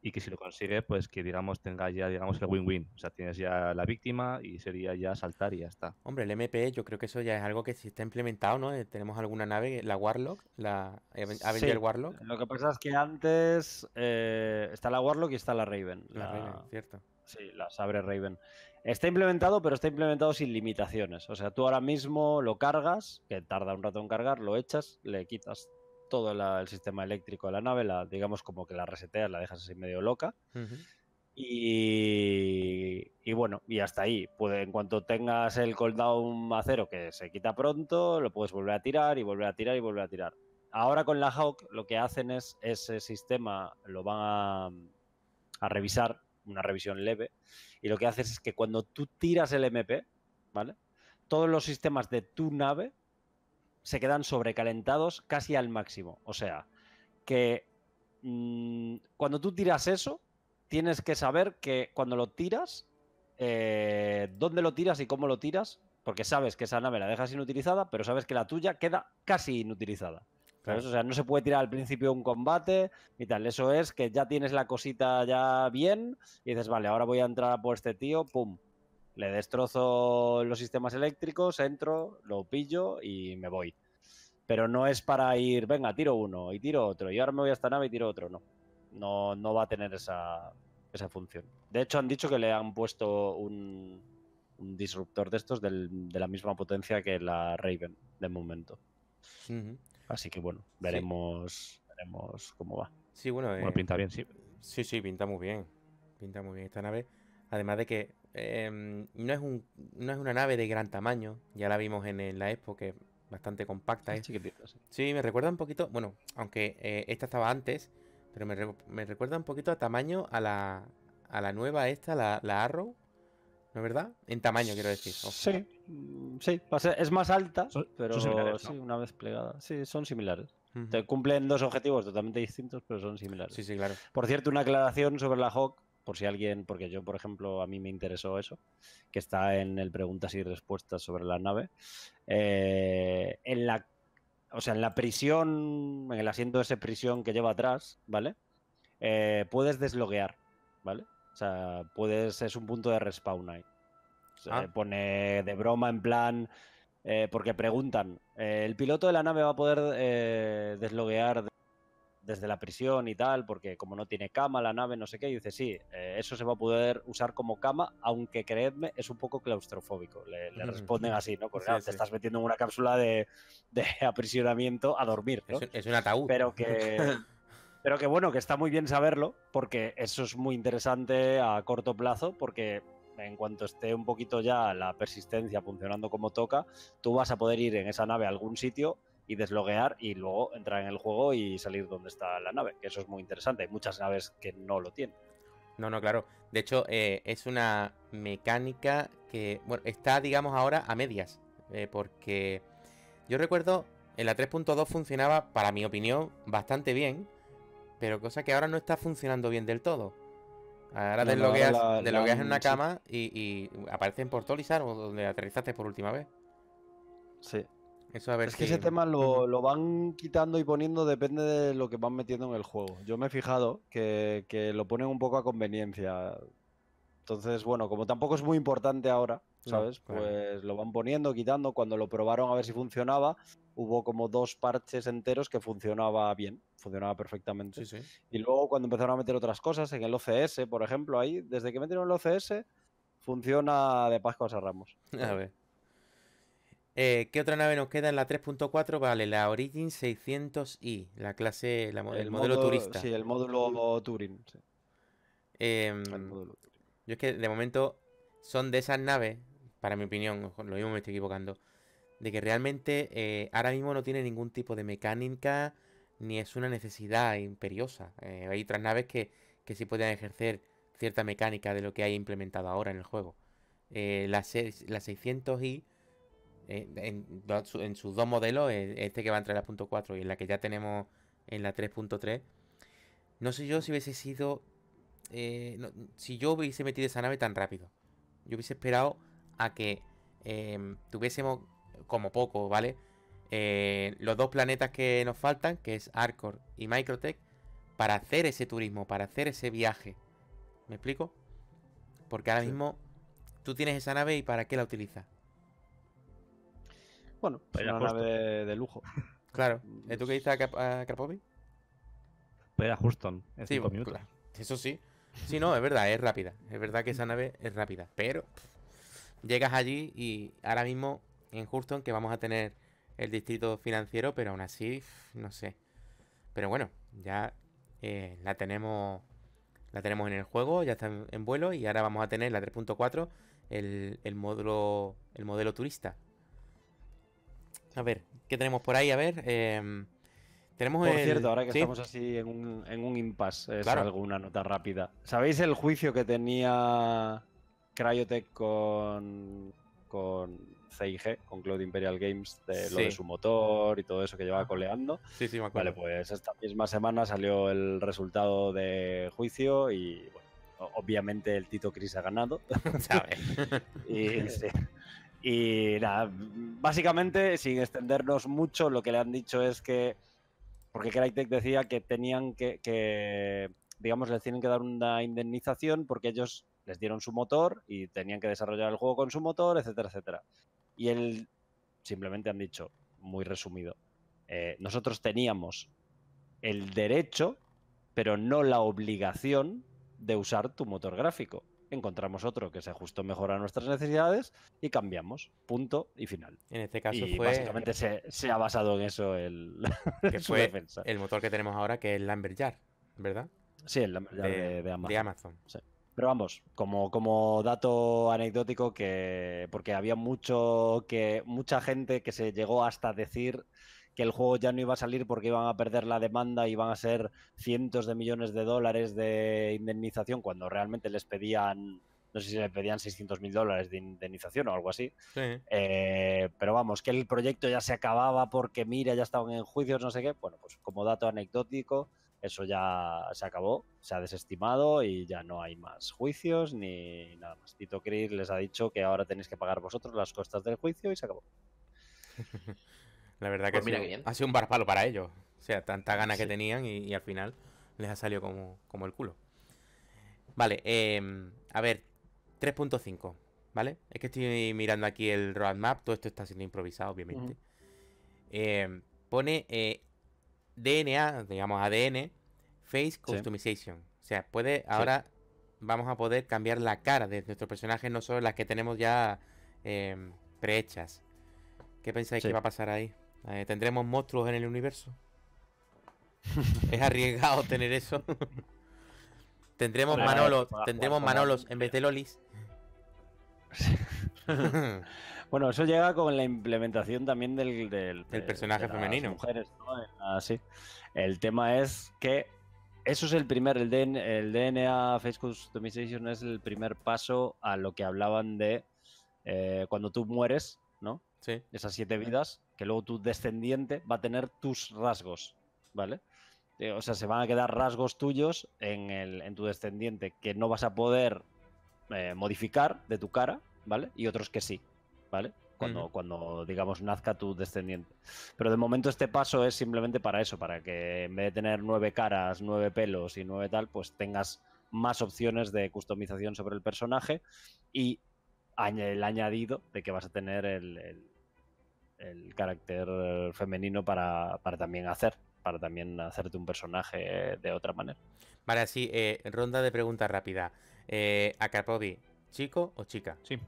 y que si lo consigue, pues que, digamos, tenga ya, digamos, el win-win. O sea, tienes ya la víctima y sería ya saltar y ya está. Hombre, el MP, yo creo que eso ya es algo que sí está implementado, ¿no? Eh, tenemos alguna nave, la Warlock, la Avenger Warlock. Lo que pasa es que antes eh, está la Warlock y está la Raven. la Raven, cierto. Sí, las abre Raven. Está implementado, pero está implementado sin limitaciones. O sea, tú ahora mismo lo cargas, que tarda un rato en cargar, lo echas, le quitas todo el sistema eléctrico de la nave, digamos como que la reseteas, la dejas así medio loca. y, bueno, y hasta ahí. Puede, en cuanto tengas el cooldown a cero, que se quita pronto, lo puedes volver a tirar y volver a tirar y volver a tirar. Ahora con la Hawk lo que hacen es ese sistema, lo van a, a revisar una revisión leve, y lo que haces es que cuando tú tiras el MP, ¿vale? Todos los sistemas de tu nave se quedan sobrecalentados casi al máximo. O sea, que mm, cuando tú tiras eso, tienes que saber que cuando lo tiras, eh, dónde lo tiras y cómo lo tiras, porque sabes que esa nave la dejas inutilizada, pero sabes que la tuya queda casi inutilizada. O sea, no se puede tirar al principio un combate y tal. Eso es que ya tienes la cosita ya bien y dices, vale, ahora voy a entrar por este tío, pum. Le destrozo los sistemas eléctricos, entro, lo pillo y me voy. Pero no es para ir, venga, tiro uno y tiro otro. Y ahora me voy a esta nave y tiro otro. No. No, no va a tener esa, función. De hecho, han dicho que le han puesto un, disruptor de estos de la misma potencia que la Raven de momento. Así que bueno, veremos, veremos cómo va. Sí, bueno, eh, pinta bien, sí. Sí, sí, pinta muy bien. Pinta muy bien esta nave. Además de que em, no, es no es una nave de gran tamaño. Ya la vimos en, la Expo, que es bastante compacta. sí. ¿eh? me recuerda un poquito. Bueno, aunque eh, esta estaba antes, pero me, recuerda un poquito a tamaño a la, a la nueva esta, la, la Arrow. ¿no es verdad? En tamaño, quiero decir. Sí, mm, sí, es más alta, pero son sí, una vez plegada. Sí, son similares. cumplen dos objetivos totalmente distintos, pero son similares. Sí, sí, claro. Por cierto, una aclaración sobre la Hawk, por si alguien, porque yo, por ejemplo, a mí me interesó eso, que está en el preguntas y respuestas sobre la nave. Eh, en la, o sea, en la prisión, en el asiento de esa prisión que lleva atrás, ¿vale? Eh, puedes desloguear, ¿vale? O sea, puedes, es un punto de respawn ahí. Se ah. pone de broma en plan, eh, porque preguntan, eh, ¿el piloto de la nave va a poder eh, desloguear desde la prisión y tal? Porque como no tiene cama la nave, no sé qué, y dice, sí, eso se va a poder usar como cama, aunque creedme, es un poco claustrofóbico. Le, responden así, ¿no? Porque ah, te estás metiendo en una cápsula de, <laughs> aprisionamiento a dormir. es un ataúd. Pero que... <laughs> Pero que bueno, que está muy bien saberlo, porque eso es muy interesante a corto plazo, porque en cuanto esté un poquito ya la persistencia funcionando como toca, tú vas a poder ir en esa nave a algún sitio y desloguear y luego entrar en el juego y salir donde está la nave, que eso es muy interesante. Hay muchas naves que no lo tienen. No, no, claro. De hecho, eh, es una mecánica que, bueno, está, digamos, ahora a medias. Eh, porque yo recuerdo, en la 3.2 funcionaba, para mi opinión, bastante bien pero cosa que ahora no está funcionando bien del todo. Ahora de lo que en una cama y, aparece aparecen por o donde aterrizaste por última vez. Sí. Eso a ver es que ese tema lo, van quitando y poniendo depende de lo que van metiendo en el juego. Yo me he fijado que, que lo ponen un poco a conveniencia. Entonces, bueno, como tampoco es muy importante ahora, Mm, ¿sabes? Pues lo van poniendo, quitando. Cuando lo probaron a ver si funcionaba, hubo como dos parches enteros que funcionaba bien, funcionaba perfectamente. Y luego cuando empezaron a meter otras cosas, en el OCS, por ejemplo, ahí, desde que metieron el OCS, funciona de pascua a Ramos. <laughs> A ver. Eh, ¿Qué otra nave nos queda en la 3.4? Vale, la Origin 600i, la clase, el, modelo, turista. Sí, em, el módulo Turing. Yo es que de momento son de esas naves para mi opinión, lo mismo me estoy equivocando, de que realmente eh, ahora mismo no tiene ningún tipo de mecánica ni es una necesidad imperiosa. Eh, hay otras naves que, que sí pueden ejercer cierta mecánica de lo que hay implementado ahora en el juego. Eh, la, 600i, en, sus dos modelos, este que va entre la .4 y en la que ya tenemos en la 3.3, no sé yo si hubiese sido si yo hubiese metido esa nave tan rápido. Yo hubiese esperado a que em, tuviésemos como poco, ¿vale? Eh, los dos planetas que nos faltan, que es Arcor y Microtech, para hacer ese turismo, para hacer ese viaje. ¿Me explico? Porque ahora mismo tú tienes esa nave y para qué la utilizas. Bueno, para una nave de, lujo. <laughs> Claro. ¿Y tú qué dices a, Cap a Pero a Houston, en pues, minutos. Eso sí. Sí, no, es verdad, es rápida. Es verdad que esa nave es rápida, pero llegas allí y ahora mismo en Houston que vamos a tener el distrito financiero, pero aún así, no sé. Pero bueno, ya eh, la tenemos la tenemos en el juego, ya está en, vuelo y ahora vamos a tener la 3.4, el, módulo, el modelo turista. A ver, ¿qué tenemos por ahí? A ver, em, tenemos Por cierto, ahora que estamos así en un, impasse, es alguna nota rápida. ¿Sabéis el juicio que tenía Cryotech con, con CIG, con Cloud Imperial Games, de lo de su motor y todo eso que llevaba ah. coleando. Sí, sí, me acuerdo. Vale, pues esta misma semana salió el resultado de juicio y bueno, obviamente el Tito Cris ha ganado. <laughs> <laughs> y, nada, básicamente, sin extendernos mucho, lo que le han dicho es que. Porque Crytek decía que tenían que, que digamos, les tienen que dar una indemnización porque ellos les dieron su motor y tenían que desarrollar el juego con su motor, etcétera, etcétera. Y él simplemente han dicho, muy resumido, eh, nosotros teníamos el derecho, pero no la obligación de usar tu motor gráfico. Encontramos otro que se ajustó mejor a nuestras necesidades y cambiamos. Punto y final. En este caso Básicamente se, ha basado en eso el, <laughs> El motor que tenemos ahora, que es el Yard ¿verdad? Sí, el de, Amazon. Pero vamos, como, como dato anecdótico, que porque había mucho que mucha gente que se llegó hasta decir que el juego ya no iba a salir porque iban a perder la demanda y iban a ser cientos de millones de dólares de indemnización cuando realmente les pedían, no sé si les pedían 600 mil dólares de indemnización o algo así. Eh, pero vamos, que el proyecto ya se acababa porque mira, ya estaban en juicios, no sé qué. Bueno, pues como dato anecdótico, eso ya se acabó, se ha desestimado y ya no hay más juicios ni nada más. Tito Chris les ha dicho que ahora tenéis que pagar vosotros las costas del juicio y se acabó. <laughs> La verdad que, pues ha, sido, un barpalo para ellos. O sea, tanta gana que tenían y, al final les ha salido como, el culo. Vale, em, a ver, 3.5, ¿vale? Es que estoy mirando aquí el roadmap, todo esto está siendo improvisado, obviamente. Em, pone eh, DNA, digamos ADN, Face Customization. O sea, puede ahora vamos a poder cambiar la cara de nuestro personaje, no solo las que tenemos ya em, prehechas. ¿Qué pensáis que va a pasar ahí? Eh, ¿Tendremos monstruos en el universo? <laughs> es arriesgado tener eso. <laughs> tendremos Manolos, tendremos Manolos en vez de Lolis. <laughs> Bueno, eso llega con la implementación también del, personaje femenino. mujeres, El tema es que eso es el primer, el, DNA, el DNA Face Customization es el primer paso a lo que hablaban de eh, cuando tú mueres, ¿no? Sí. Esas siete vidas, que luego tu descendiente va a tener tus rasgos, ¿vale? Eh, o sea, se van a quedar rasgos tuyos en, el, en tu descendiente que no vas a poder eh, modificar de tu cara, ¿vale? Y otros que sí. ¿vale? Cuando, cuando digamos, nazca tu descendiente. Pero de momento este paso es simplemente para eso, para que en vez de tener nueve caras, nueve pelos y nueve tal, pues tengas más opciones de customización sobre el personaje y el añadido de que vas a tener el, carácter femenino para, también hacer para también hacerte un personaje de otra manera. Vale, así, eh, ronda de preguntas rápida. Eh, ¿A chico o chica? Sí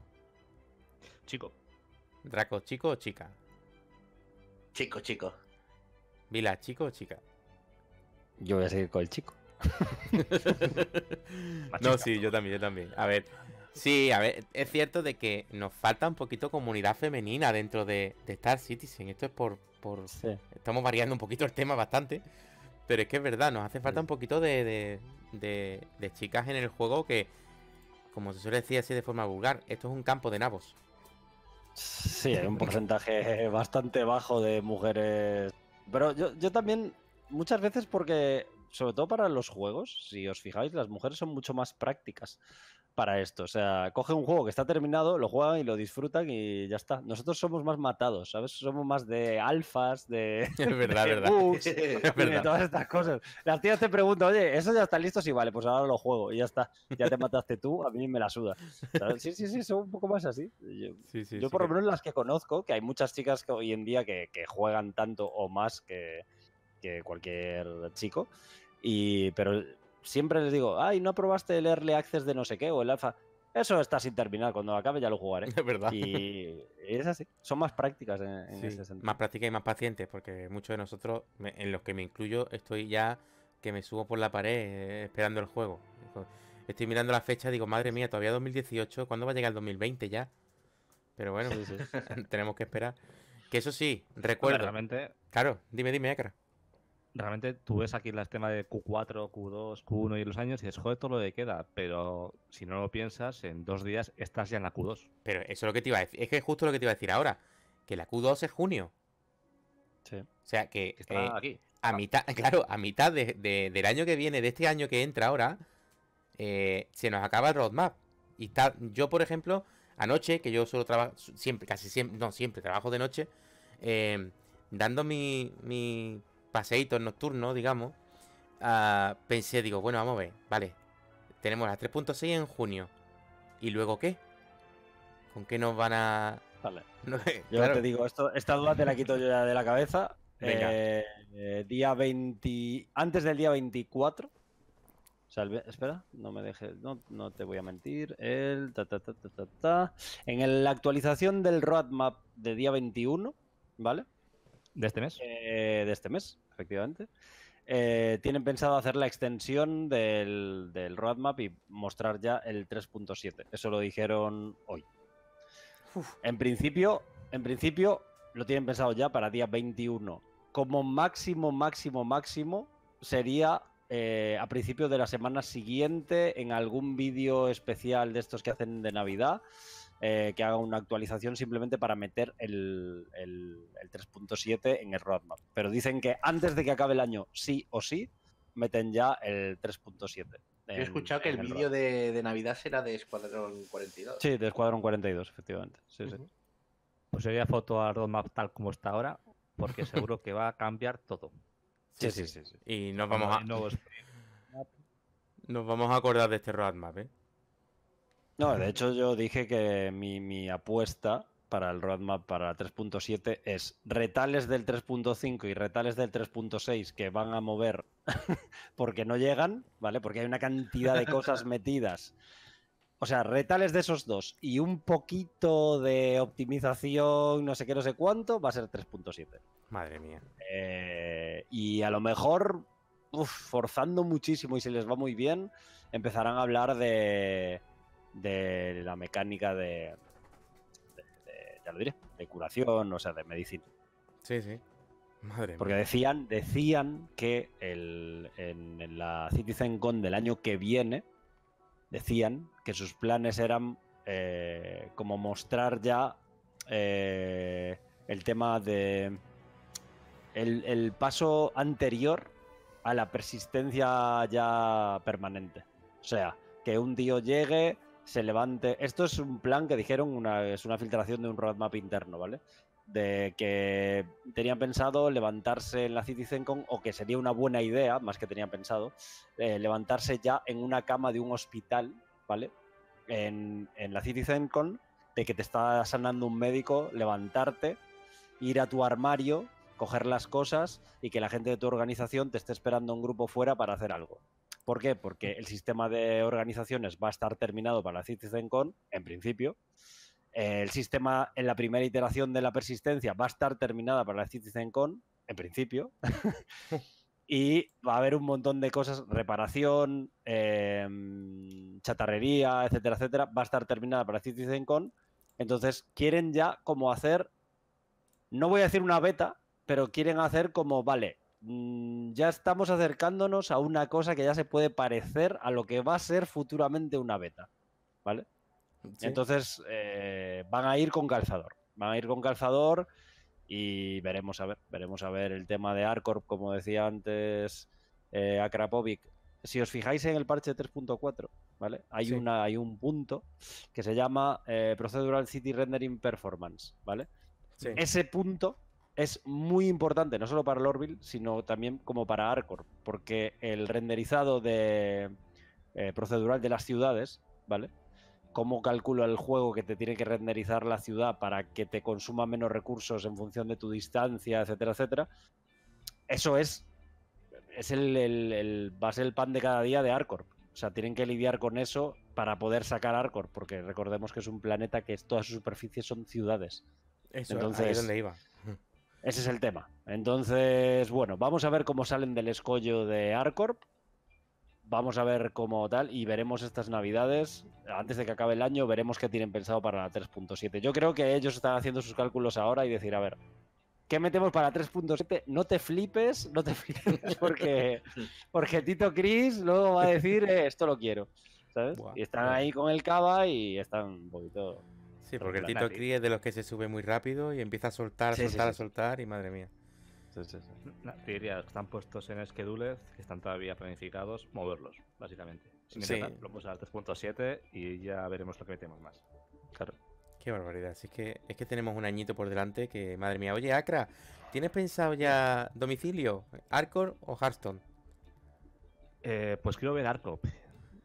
chico. Draco, chico o chica. Chico, chico. Vila, chico o chica. Yo voy a seguir con el chico. <laughs> no, sí, yo también, yo también. A ver, sí, a ver, es cierto de que nos falta un poquito comunidad femenina dentro de, Star Citizen. Esto es por... por Estamos variando un poquito el tema bastante. Pero es que es verdad, nos hace falta un poquito de, de, de, de chicas en el juego que, como se suele decir así de forma vulgar, esto es un campo de nabos. Sí, hay un porcentaje <laughs> bastante bajo de mujeres. Pero yo, yo también, muchas veces porque, sobre todo para los juegos, si os fijáis, las mujeres son mucho más prácticas para esto. O sea, coge un juego que está terminado, lo juegan y lo disfrutan y ya está. Nosotros somos más matados, ¿sabes? Somos más de alfas, de, <laughs> <laughs> es verdad, <laughs> verdad. de todas estas cosas. Las tías te preguntan, oye, ¿eso ya está listo? Sí, vale, pues ahora lo juego y ya está. Ya te mataste tú, a mí me la suda. Sí, sí, sí, son un poco más así. Yo, por lo menos las que conozco, que hay muchas chicas que hoy en día que, juegan tanto o más que, que cualquier chico. Y, pero siempre les digo, ay, no probaste el Early Access de no sé qué o el alfa? Eso está sin terminar, cuando acabe ya lo jugaré. <laughs> Es verdad. Y es así, son más prácticas en, ese sentido. Más prácticas y más pacientes, porque muchos de nosotros, en los que me incluyo, estoy ya que me subo por la pared eh, esperando el juego. Estoy mirando la fecha, digo, madre mía, todavía 2018, ¿cuándo va a llegar el 2020 ya? Pero bueno, <laughs> tenemos que esperar. Que eso sí, recuerdo. Claro, dime, dime, Acra realmente tú ves aquí el tema de Q4, Q2, Q1 y los años y es joder, todo lo de queda. Pero si no lo piensas, en dos días estás ya en la Q2. Pero eso es lo que te iba a decir. Es que es justo lo que te iba a decir ahora. Que la Q2 es junio. Sí. O sea que. Está eh, aquí. A mitad, <laughs> claro, a mitad del año que viene, de este año que entra ahora, eh, se nos acaba el roadmap. Y está. Yo, por ejemplo, anoche, que yo solo trabajo. Siempre, casi siempre. No, siempre trabajo de noche. Eh, dando mi, mi paseitos nocturno digamos, ah, pensé, digo, bueno, vamos a ver, vale, tenemos las 3.6 en junio. ¿Y luego qué? ¿Con qué nos van a...? Vale. <laughs> yo te digo, esto, esta duda te la quito yo ya de la cabeza. Venga. Eh, día 20... Antes del día 24... espera, no me dejes, no, te voy a mentir. El En la actualización del roadmap de día 21, ¿vale? ¿De este mes? Eh, de este mes, efectivamente. Eh, tienen pensado hacer la extensión del, del roadmap y mostrar ya el 3.7. Eso lo dijeron hoy. En principio, en principio, lo tienen pensado ya para día 21. Como máximo, máximo, máximo, sería eh, a principio de la semana siguiente en algún vídeo especial de estos que hacen de Navidad eh, que haga una actualización simplemente para meter el, 3.7 en el roadmap. Pero dicen que antes de que acabe el año, sí o sí, meten ya el 3.7. He escuchado que el, vídeo de, Navidad será de Escuadrón 42. Sí, de Escuadrón 42, efectivamente. Pues yo voy a foto al roadmap tal como está ahora, porque <laughs> seguro que va a cambiar todo. Sí, sí, sí. sí, sí. Y nos vamos a... <laughs> Nos vamos a acordar de este roadmap, ¿eh? No, de hecho yo dije que mi, apuesta para el roadmap para 3.7 es retales del 3.5 y retales del 3.6 que van a mover <laughs> porque no llegan, ¿vale? Porque hay una cantidad de cosas <laughs> metidas. O sea, retales de esos dos y un poquito de optimización, no sé qué, no sé cuánto, va a ser 3.7. Madre mía. Eh, y a lo mejor, forzando muchísimo y si les va muy bien, empezarán a hablar de de la mecánica de, ya lo diré, de curación, o sea, de medicina. Sí, sí. Madre Porque decían, decían que en, la la CitizenCon del año que viene, decían que sus planes eran eh, como mostrar ya eh, el tema de el, el, paso anterior a la persistencia ya permanente. O sea, que un día llegue, se levante. Esto es un plan que dijeron, una, es una filtración de un roadmap interno, ¿vale? De que tenían pensado levantarse en la CitizenCon, o que sería una buena idea, más que tenían pensado, eh, levantarse ya en una cama de un hospital, ¿vale? En, la City CitizenCon, de que te está sanando un médico, levantarte, ir a tu armario, coger las cosas y que la gente de tu organización te esté esperando un grupo fuera para hacer algo. ¿Por qué? Porque el sistema de organizaciones va a estar terminado para la CitizenCon, en principio. El sistema en la primera iteración de la persistencia va a estar terminada para la CitizenCon, en principio. <laughs> y va a haber un montón de cosas, reparación, em, chatarrería, etcétera, etcétera, va a estar terminada para CitizenCon. Entonces quieren ya como hacer, no voy a decir una beta, pero quieren hacer como, vale, Mm, ya estamos acercándonos a una cosa que ya se puede parecer a lo que va a ser futuramente una beta. ¿Vale? Entonces eh, van a ir con calzador. Van a ir con calzador y veremos a ver. Veremos a ver el tema de Arcorp, como decía antes eh, Akrapovic. Si os fijáis en el parche 3.4, ¿vale? Hay, una, hay un punto que se llama eh, Procedural City Rendering Performance, ¿vale? Ese punto es muy importante, no solo para Lorville, sino también como para Arcor, porque el renderizado de, eh, procedural de las ciudades, ¿vale? Cómo calcula el juego que te tiene que renderizar la ciudad para que te consuma menos recursos en función de tu distancia, etcétera, etcétera. Eso es, es el, va a ser el pan de cada día de Arcor. O sea, tienen que lidiar con eso para poder sacar Arcor, porque recordemos que es un planeta que todas sus superficies son ciudades. Eso, Entonces, donde iba. Ese es el tema. Entonces, bueno, vamos a ver cómo salen del escollo de Arcorp. Vamos a ver cómo tal y veremos estas navidades. Antes de que acabe el año, veremos qué tienen pensado para la 3.7. Yo creo que ellos están haciendo sus cálculos ahora y decir, a ver, ¿qué metemos para 3.7? No te flipes, no te <laughs> flipes, porque, porque Tito Cris luego va a decir, eh, esto lo quiero. ¿Sabes? y están ahí con el cava y están un poquito porque el Tito cree es de los que se sube muy rápido y empieza a soltar, soltar, a soltar y madre mía. están puestos en schedules, que están todavía planificados, moverlos, básicamente. lo puse a 3.7 y ya veremos lo que metemos más. Claro. Qué barbaridad. Así es que, es que tenemos un añito por delante que, madre mía. Oye, Acra, ¿tienes pensado ya domicilio? ¿Arcor o Hearthstone? Eh, pues quiero ver Arcor.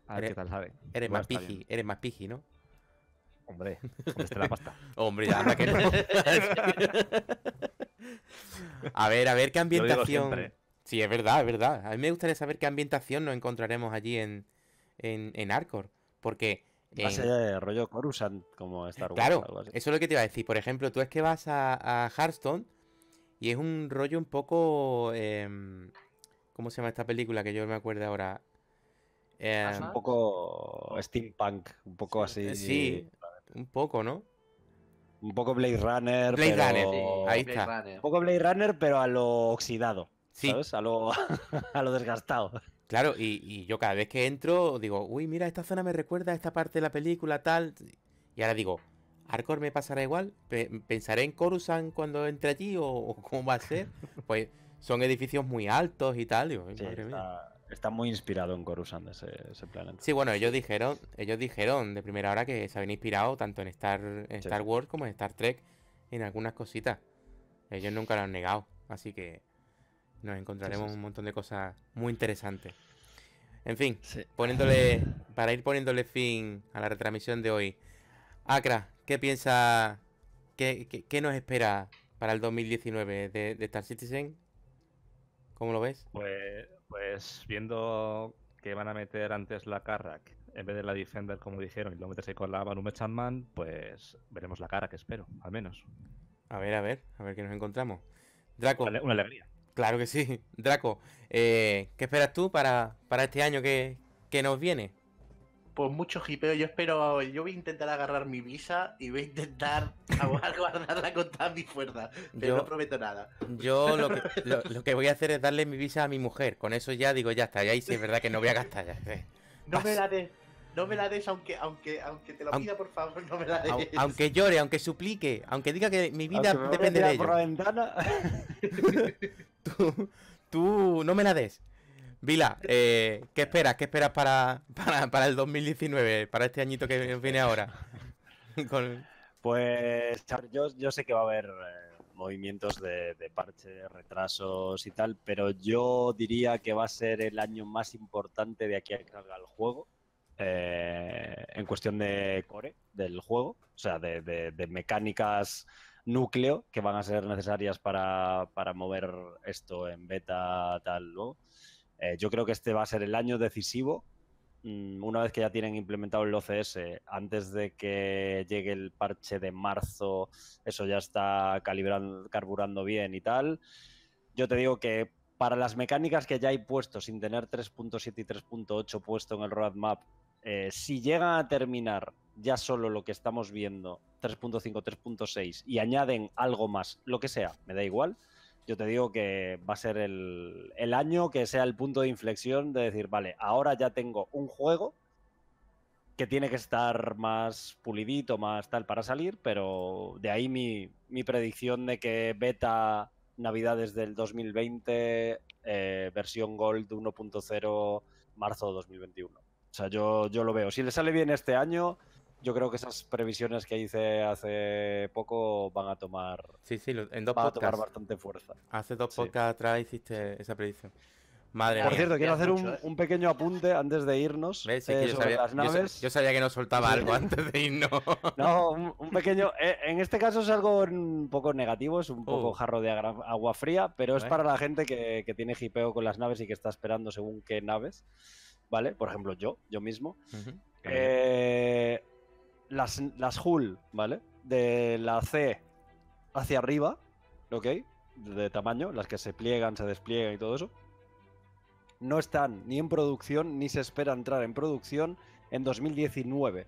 A ver qué tal sabe. Eres más piji, eres más piji, ¿no? Hombre, está la pasta? <laughs> Hombre, ya a ver, a ver qué ambientación. Sí, es verdad, es verdad. A mí me gustaría saber qué ambientación nos encontraremos allí en, en, en Arcor. Porque. En... Más allá de rollo Coruscant, como está Claro, eso es lo que te iba a decir. Por ejemplo, tú es que vas a, Hearthstone y es un rollo un poco. Em, ¿Cómo se llama esta película que yo me acuerdo ahora? Eh, un em, poco steampunk, un poco así. Sí, un poco, ¿no? Un poco Blade Runner. Blade Runner, ahí está. Un poco Blade Runner, pero a lo oxidado. Sí. ¿Sabes? A lo, <laughs> a lo desgastado. Claro, y, yo cada vez que entro digo, uy, mira, esta zona me recuerda a esta parte de la película, tal. Y ahora digo, ¿Arcor me pasará igual? ¿Pensaré en Coruscant cuando entre allí o, cómo va a ser? <laughs> pues son edificios muy altos y tal. Digo, madre mía. Está muy inspirado en Coruscant ese, ese planeta. Sí, bueno, ellos dijeron, ellos dijeron de primera hora que se habían inspirado tanto en Star, Wars como en Star Trek en algunas cositas. Ellos nunca lo han negado, así que nos encontraremos un montón de cosas muy interesantes. En fin, poniéndole para ir poniéndole fin a la retransmisión de hoy. Acra, ¿qué piensa? Qué, nos espera para el 2019 de Star Citizen? ¿Cómo lo ves? Pues pues viendo que van a meter antes la Carrack en vez de la Defender, como dijeron, y luego meterse con la Manu pues veremos la cara que espero, al menos. A ver, a ver, a ver qué nos encontramos. Draco. Una, alegría. Claro que sí. <laughs> Draco, eh, ¿qué esperas tú para, para este año que, que nos viene? Pues mucho hipeo, yo espero, yo voy a intentar agarrar mi visa y voy a intentar <laughs> guardarla con toda mi fuerzas, pero no prometo nada. Yo lo que, voy a hacer es darle mi visa a mi mujer, con eso ya digo, ya está, ya ahí sí es verdad que no voy a gastar. Ya. No me la des, no me la des aunque, aunque, aunque te lo pida, por favor, no me la des. Aunque llore, aunque suplique, aunque diga que mi vida depende de ello. <laughs> tú no me la des. Vila, eh, ¿qué esperas? ¿Qué esperas para, para, para, el 2019? Para este añito que viene ahora. <laughs> Pues yo, yo sé que va a haber eh, movimientos de, de parches, retrasos y tal, pero yo diría que va a ser el año más importante de aquí a que salga el juego. Eh, en cuestión de core del juego, o sea, de, mecánicas núcleo que van a ser necesarias para, mover esto en beta tal luego. Eh, yo creo que este va a ser el año decisivo. Mm, una vez que ya tienen implementado el OCS, antes de que llegue el parche de marzo, eso ya está calibrando, carburando bien y tal. Yo te digo que para las mecánicas que ya hay puesto, sin tener 3.7 y 3.8 puesto en el roadmap, eh, si llegan a terminar ya solo lo que estamos viendo, 3.5, 3.6, y añaden algo más, lo que sea, me da igual, yo te digo que va a ser el, año que sea el punto de inflexión de decir, vale, ahora ya tengo un juego que tiene que estar más pulidito, más tal para salir, pero de ahí mi, predicción de que beta navidades del 2020, eh, versión Gold 1.0, marzo 2021. O sea, yo, yo lo veo. Si le sale bien este año, yo creo que esas previsiones que hice hace poco van a tomar. Sí, sí, en dos A tomar bastante fuerza. Hace dos pocas atrás hiciste esa predicción. Madre Por cierto, quiero hacer eh. un, pequeño apunte antes de irnos eh, sobre las naves. Yo, sabía que no soltaba algo antes de irnos. <laughs> No, un, pequeño... Eh, en este caso es algo un poco negativo, es un poco uh. jarro de agua fría, pero es para la gente que, tiene jipeo con las naves y que está esperando según qué naves. ¿Vale? Por ejemplo, yo, yo mismo. Eh las, las hull, ¿vale? De la C hacia arriba, ¿ok? De tamaño, las que se pliegan, se despliegan y todo eso. No están ni en producción, ni se espera entrar en producción en 2019,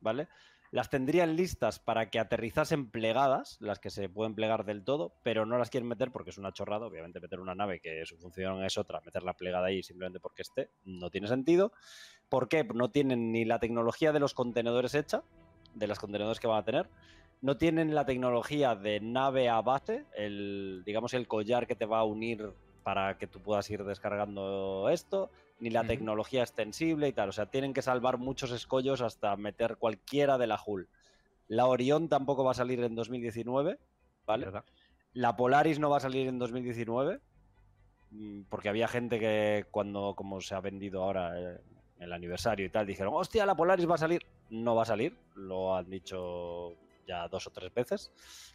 ¿vale? Las tendrían listas para que aterrizasen plegadas, las que se pueden plegar del todo, pero no las quieren meter porque es una chorrada. Obviamente, meter una nave que su función es otra, meterla plegada ahí simplemente porque esté, no tiene sentido. ¿Por qué? No tienen ni la tecnología de los contenedores hecha, de los contenedores que van a tener, no tienen la tecnología de nave a base, el, digamos el collar que te va a unir para que tú puedas ir descargando esto, ni la tecnología extensible y tal. O sea, tienen que salvar muchos escollos hasta meter cualquiera de la Hull. La Orión tampoco va a salir en 2019, ¿vale? La Polaris no va a salir en 2019, mm, porque había gente que cuando, como se ha vendido ahora, eh, el aniversario y tal, dijeron, hostia, la Polaris va a salir. No va a salir, lo han dicho ya dos o tres veces,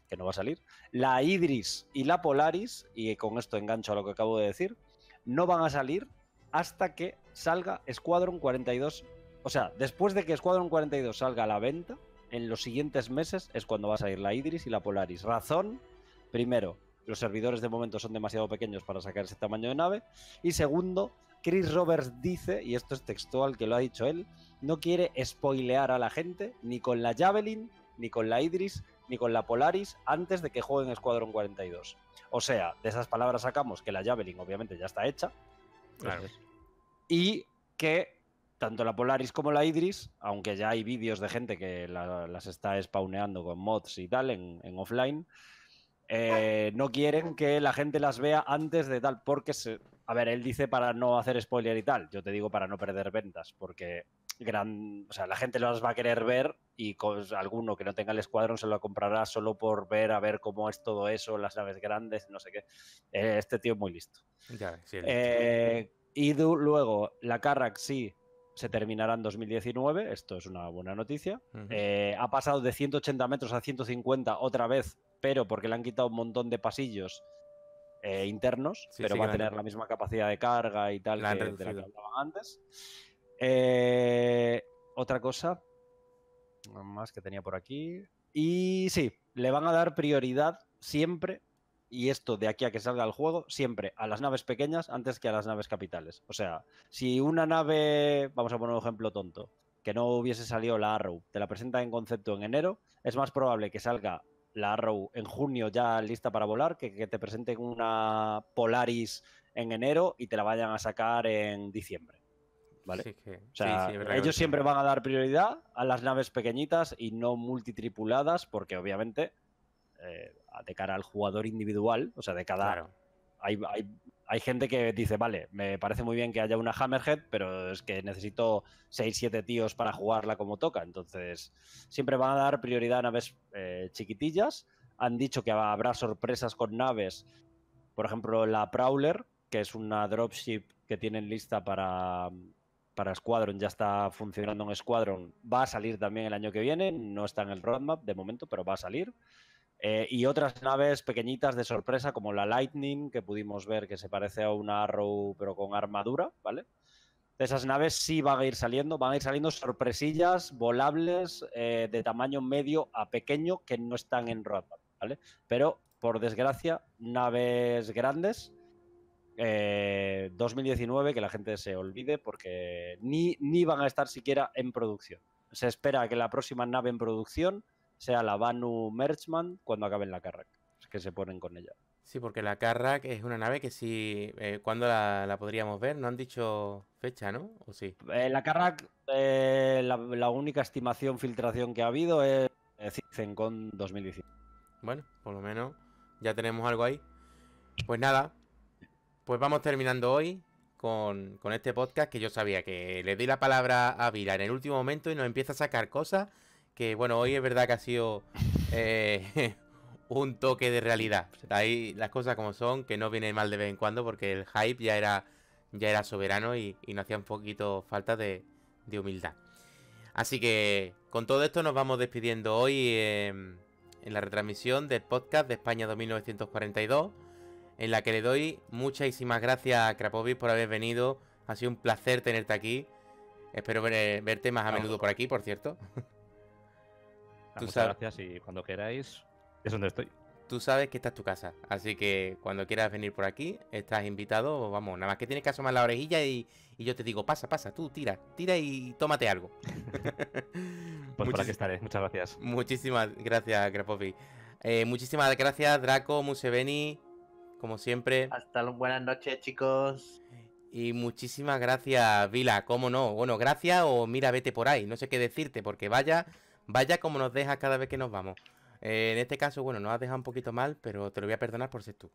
que no va a salir. La Idris y la Polaris, y con esto engancho a lo que acabo de decir, no van a salir hasta que salga Squadron 42. O sea, después de que Squadron 42 salga a la venta, en los siguientes meses es cuando va a salir la Idris y la Polaris. Razón, primero, los servidores de momento son demasiado pequeños para sacar ese tamaño de nave. Y segundo, Chris Roberts dice, y esto es textual que lo ha dicho él, no quiere spoilear a la gente ni con la Javelin, ni con la Idris, ni con la Polaris antes de que jueguen Escuadrón 42. O sea, de esas palabras sacamos que la Javelin obviamente ya está hecha. Y que tanto la Polaris como la Idris, aunque ya hay vídeos de gente que las está spawneando con mods y tal en, offline, eh, no quieren que la gente las vea antes de tal, porque se, a ver, él dice para no hacer spoiler y tal. Yo te digo para no perder ventas, porque gran, o sea, la gente las va a querer ver y con alguno que no tenga el escuadrón se lo comprará solo por ver a ver cómo es todo eso, las naves grandes, no sé qué. Eh, este tío es muy listo. Eh, y luego, la Carrack sí se terminará en 2019, esto es una buena noticia. Eh, ha pasado de 180 metros a 150 otra vez, pero porque le han quitado un montón de pasillos eh, internos, pero va a tener la misma capacidad de carga y tal que, de la que antes. Eh, otra cosa más que tenía por aquí. Y sí, le van a dar prioridad siempre, y esto de aquí a que salga el juego, siempre a las naves pequeñas antes que a las naves capitales. O sea, si una nave, vamos a poner un ejemplo tonto, que no hubiese salido la Arrow, te la presenta en concepto en enero, es más probable que salga la Arrow en junio ya lista para volar, que, te presenten una Polaris en enero y te la vayan a sacar en diciembre. ¿Vale? o sea, ellos siempre van a dar prioridad a las naves pequeñitas y no multitripuladas, porque obviamente eh, de cara al jugador individual, o sea, de cada. Hay, hay hay gente que dice, vale, me parece muy bien que haya una Hammerhead, pero es que necesito 6, 7 tíos para jugarla como toca. Entonces, siempre van a dar prioridad a naves eh, chiquitillas. Han dicho que habrá sorpresas con naves. Por ejemplo, la Prowler, que es una dropship que tienen lista para, para Squadron, ya está funcionando en Squadron. Va a salir también el año que viene. No está en el roadmap de momento, pero va a salir. Eh, y otras naves pequeñitas de sorpresa, como la Lightning, que pudimos ver que se parece a una Arrow, pero con armadura, ¿vale? De esas naves sí van a ir saliendo, van a ir saliendo sorpresillas volables eh, de tamaño medio a pequeño que no están en Roadmap, ¿vale? Pero, por desgracia, naves grandes. 2019, eh, que la gente se olvide porque ni, ni van a estar siquiera en producción. Se espera que la próxima nave en producción sea la Banu Merchman cuando acaben la Carrack, que se ponen con ella. Sí, porque la Carrack es una nave que sí, eh, ¿cuándo la, podríamos ver? No han dicho fecha, ¿no? ¿O sí? Eh, la Carrack, eh, la, única estimación, filtración que ha habido es con 2017. Bueno, por lo menos ya tenemos algo ahí. Pues nada, pues vamos terminando hoy. Con, con, este podcast que yo sabía que le di la palabra a Vila en el último momento y nos empieza a sacar cosas que bueno, hoy es verdad que ha sido eh, <laughs> un toque de realidad. Ahí las cosas como son, que no viene mal de vez en cuando porque el hype ya era, ya era soberano y, no nos hacía un poquito falta de, humildad. Así que con todo esto nos vamos despidiendo hoy en la retransmisión del podcast de España 2942, en la que le doy muchísimas gracias a Krapovic por haber venido. Ha sido un placer tenerte aquí. Espero verte más a menudo por aquí, por cierto. <laughs> muchas gracias y cuando queráis es donde estoy. Tú sabes que esta es tu casa, así que cuando quieras venir por aquí, estás invitado, vamos, nada más que tienes que asomar la orejilla y, yo te digo, pasa, pasa, tú tira, tira y tómate algo. <laughs> <laughs> pues por aquí estaré, muchas gracias. Muchísimas gracias, Grapovi. Eh, muchísimas gracias, Draco, Museveni, como siempre. Hasta buenas noches, chicos. Y muchísimas gracias, Vila, cómo no. Bueno, gracias o mira, vete por ahí. No sé qué decirte, porque vaya Vaya como nos deja cada vez que nos vamos. Eh, en este caso, bueno, nos has dejado un poquito mal, pero te lo voy a perdonar por ser tú.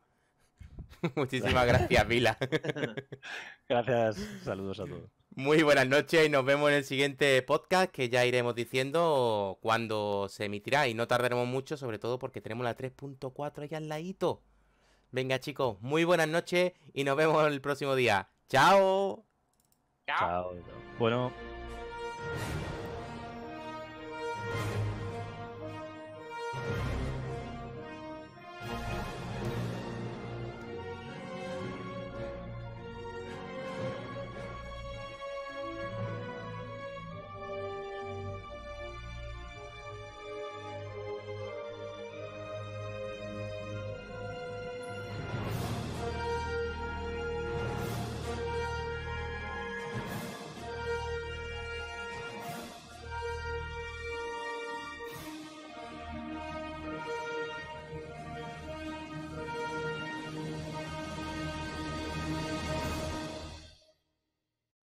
<laughs> Muchísimas gracias, Vila. <laughs> gracias, saludos a todos. Muy buenas noches y nos vemos en el siguiente podcast que ya iremos diciendo cuando se emitirá y no tardaremos mucho, sobre todo porque tenemos la 3.4 allá al ladito. Venga chicos, muy buenas noches y nos vemos el próximo día. ¡Chao! ¡Chao! Chao. Bueno.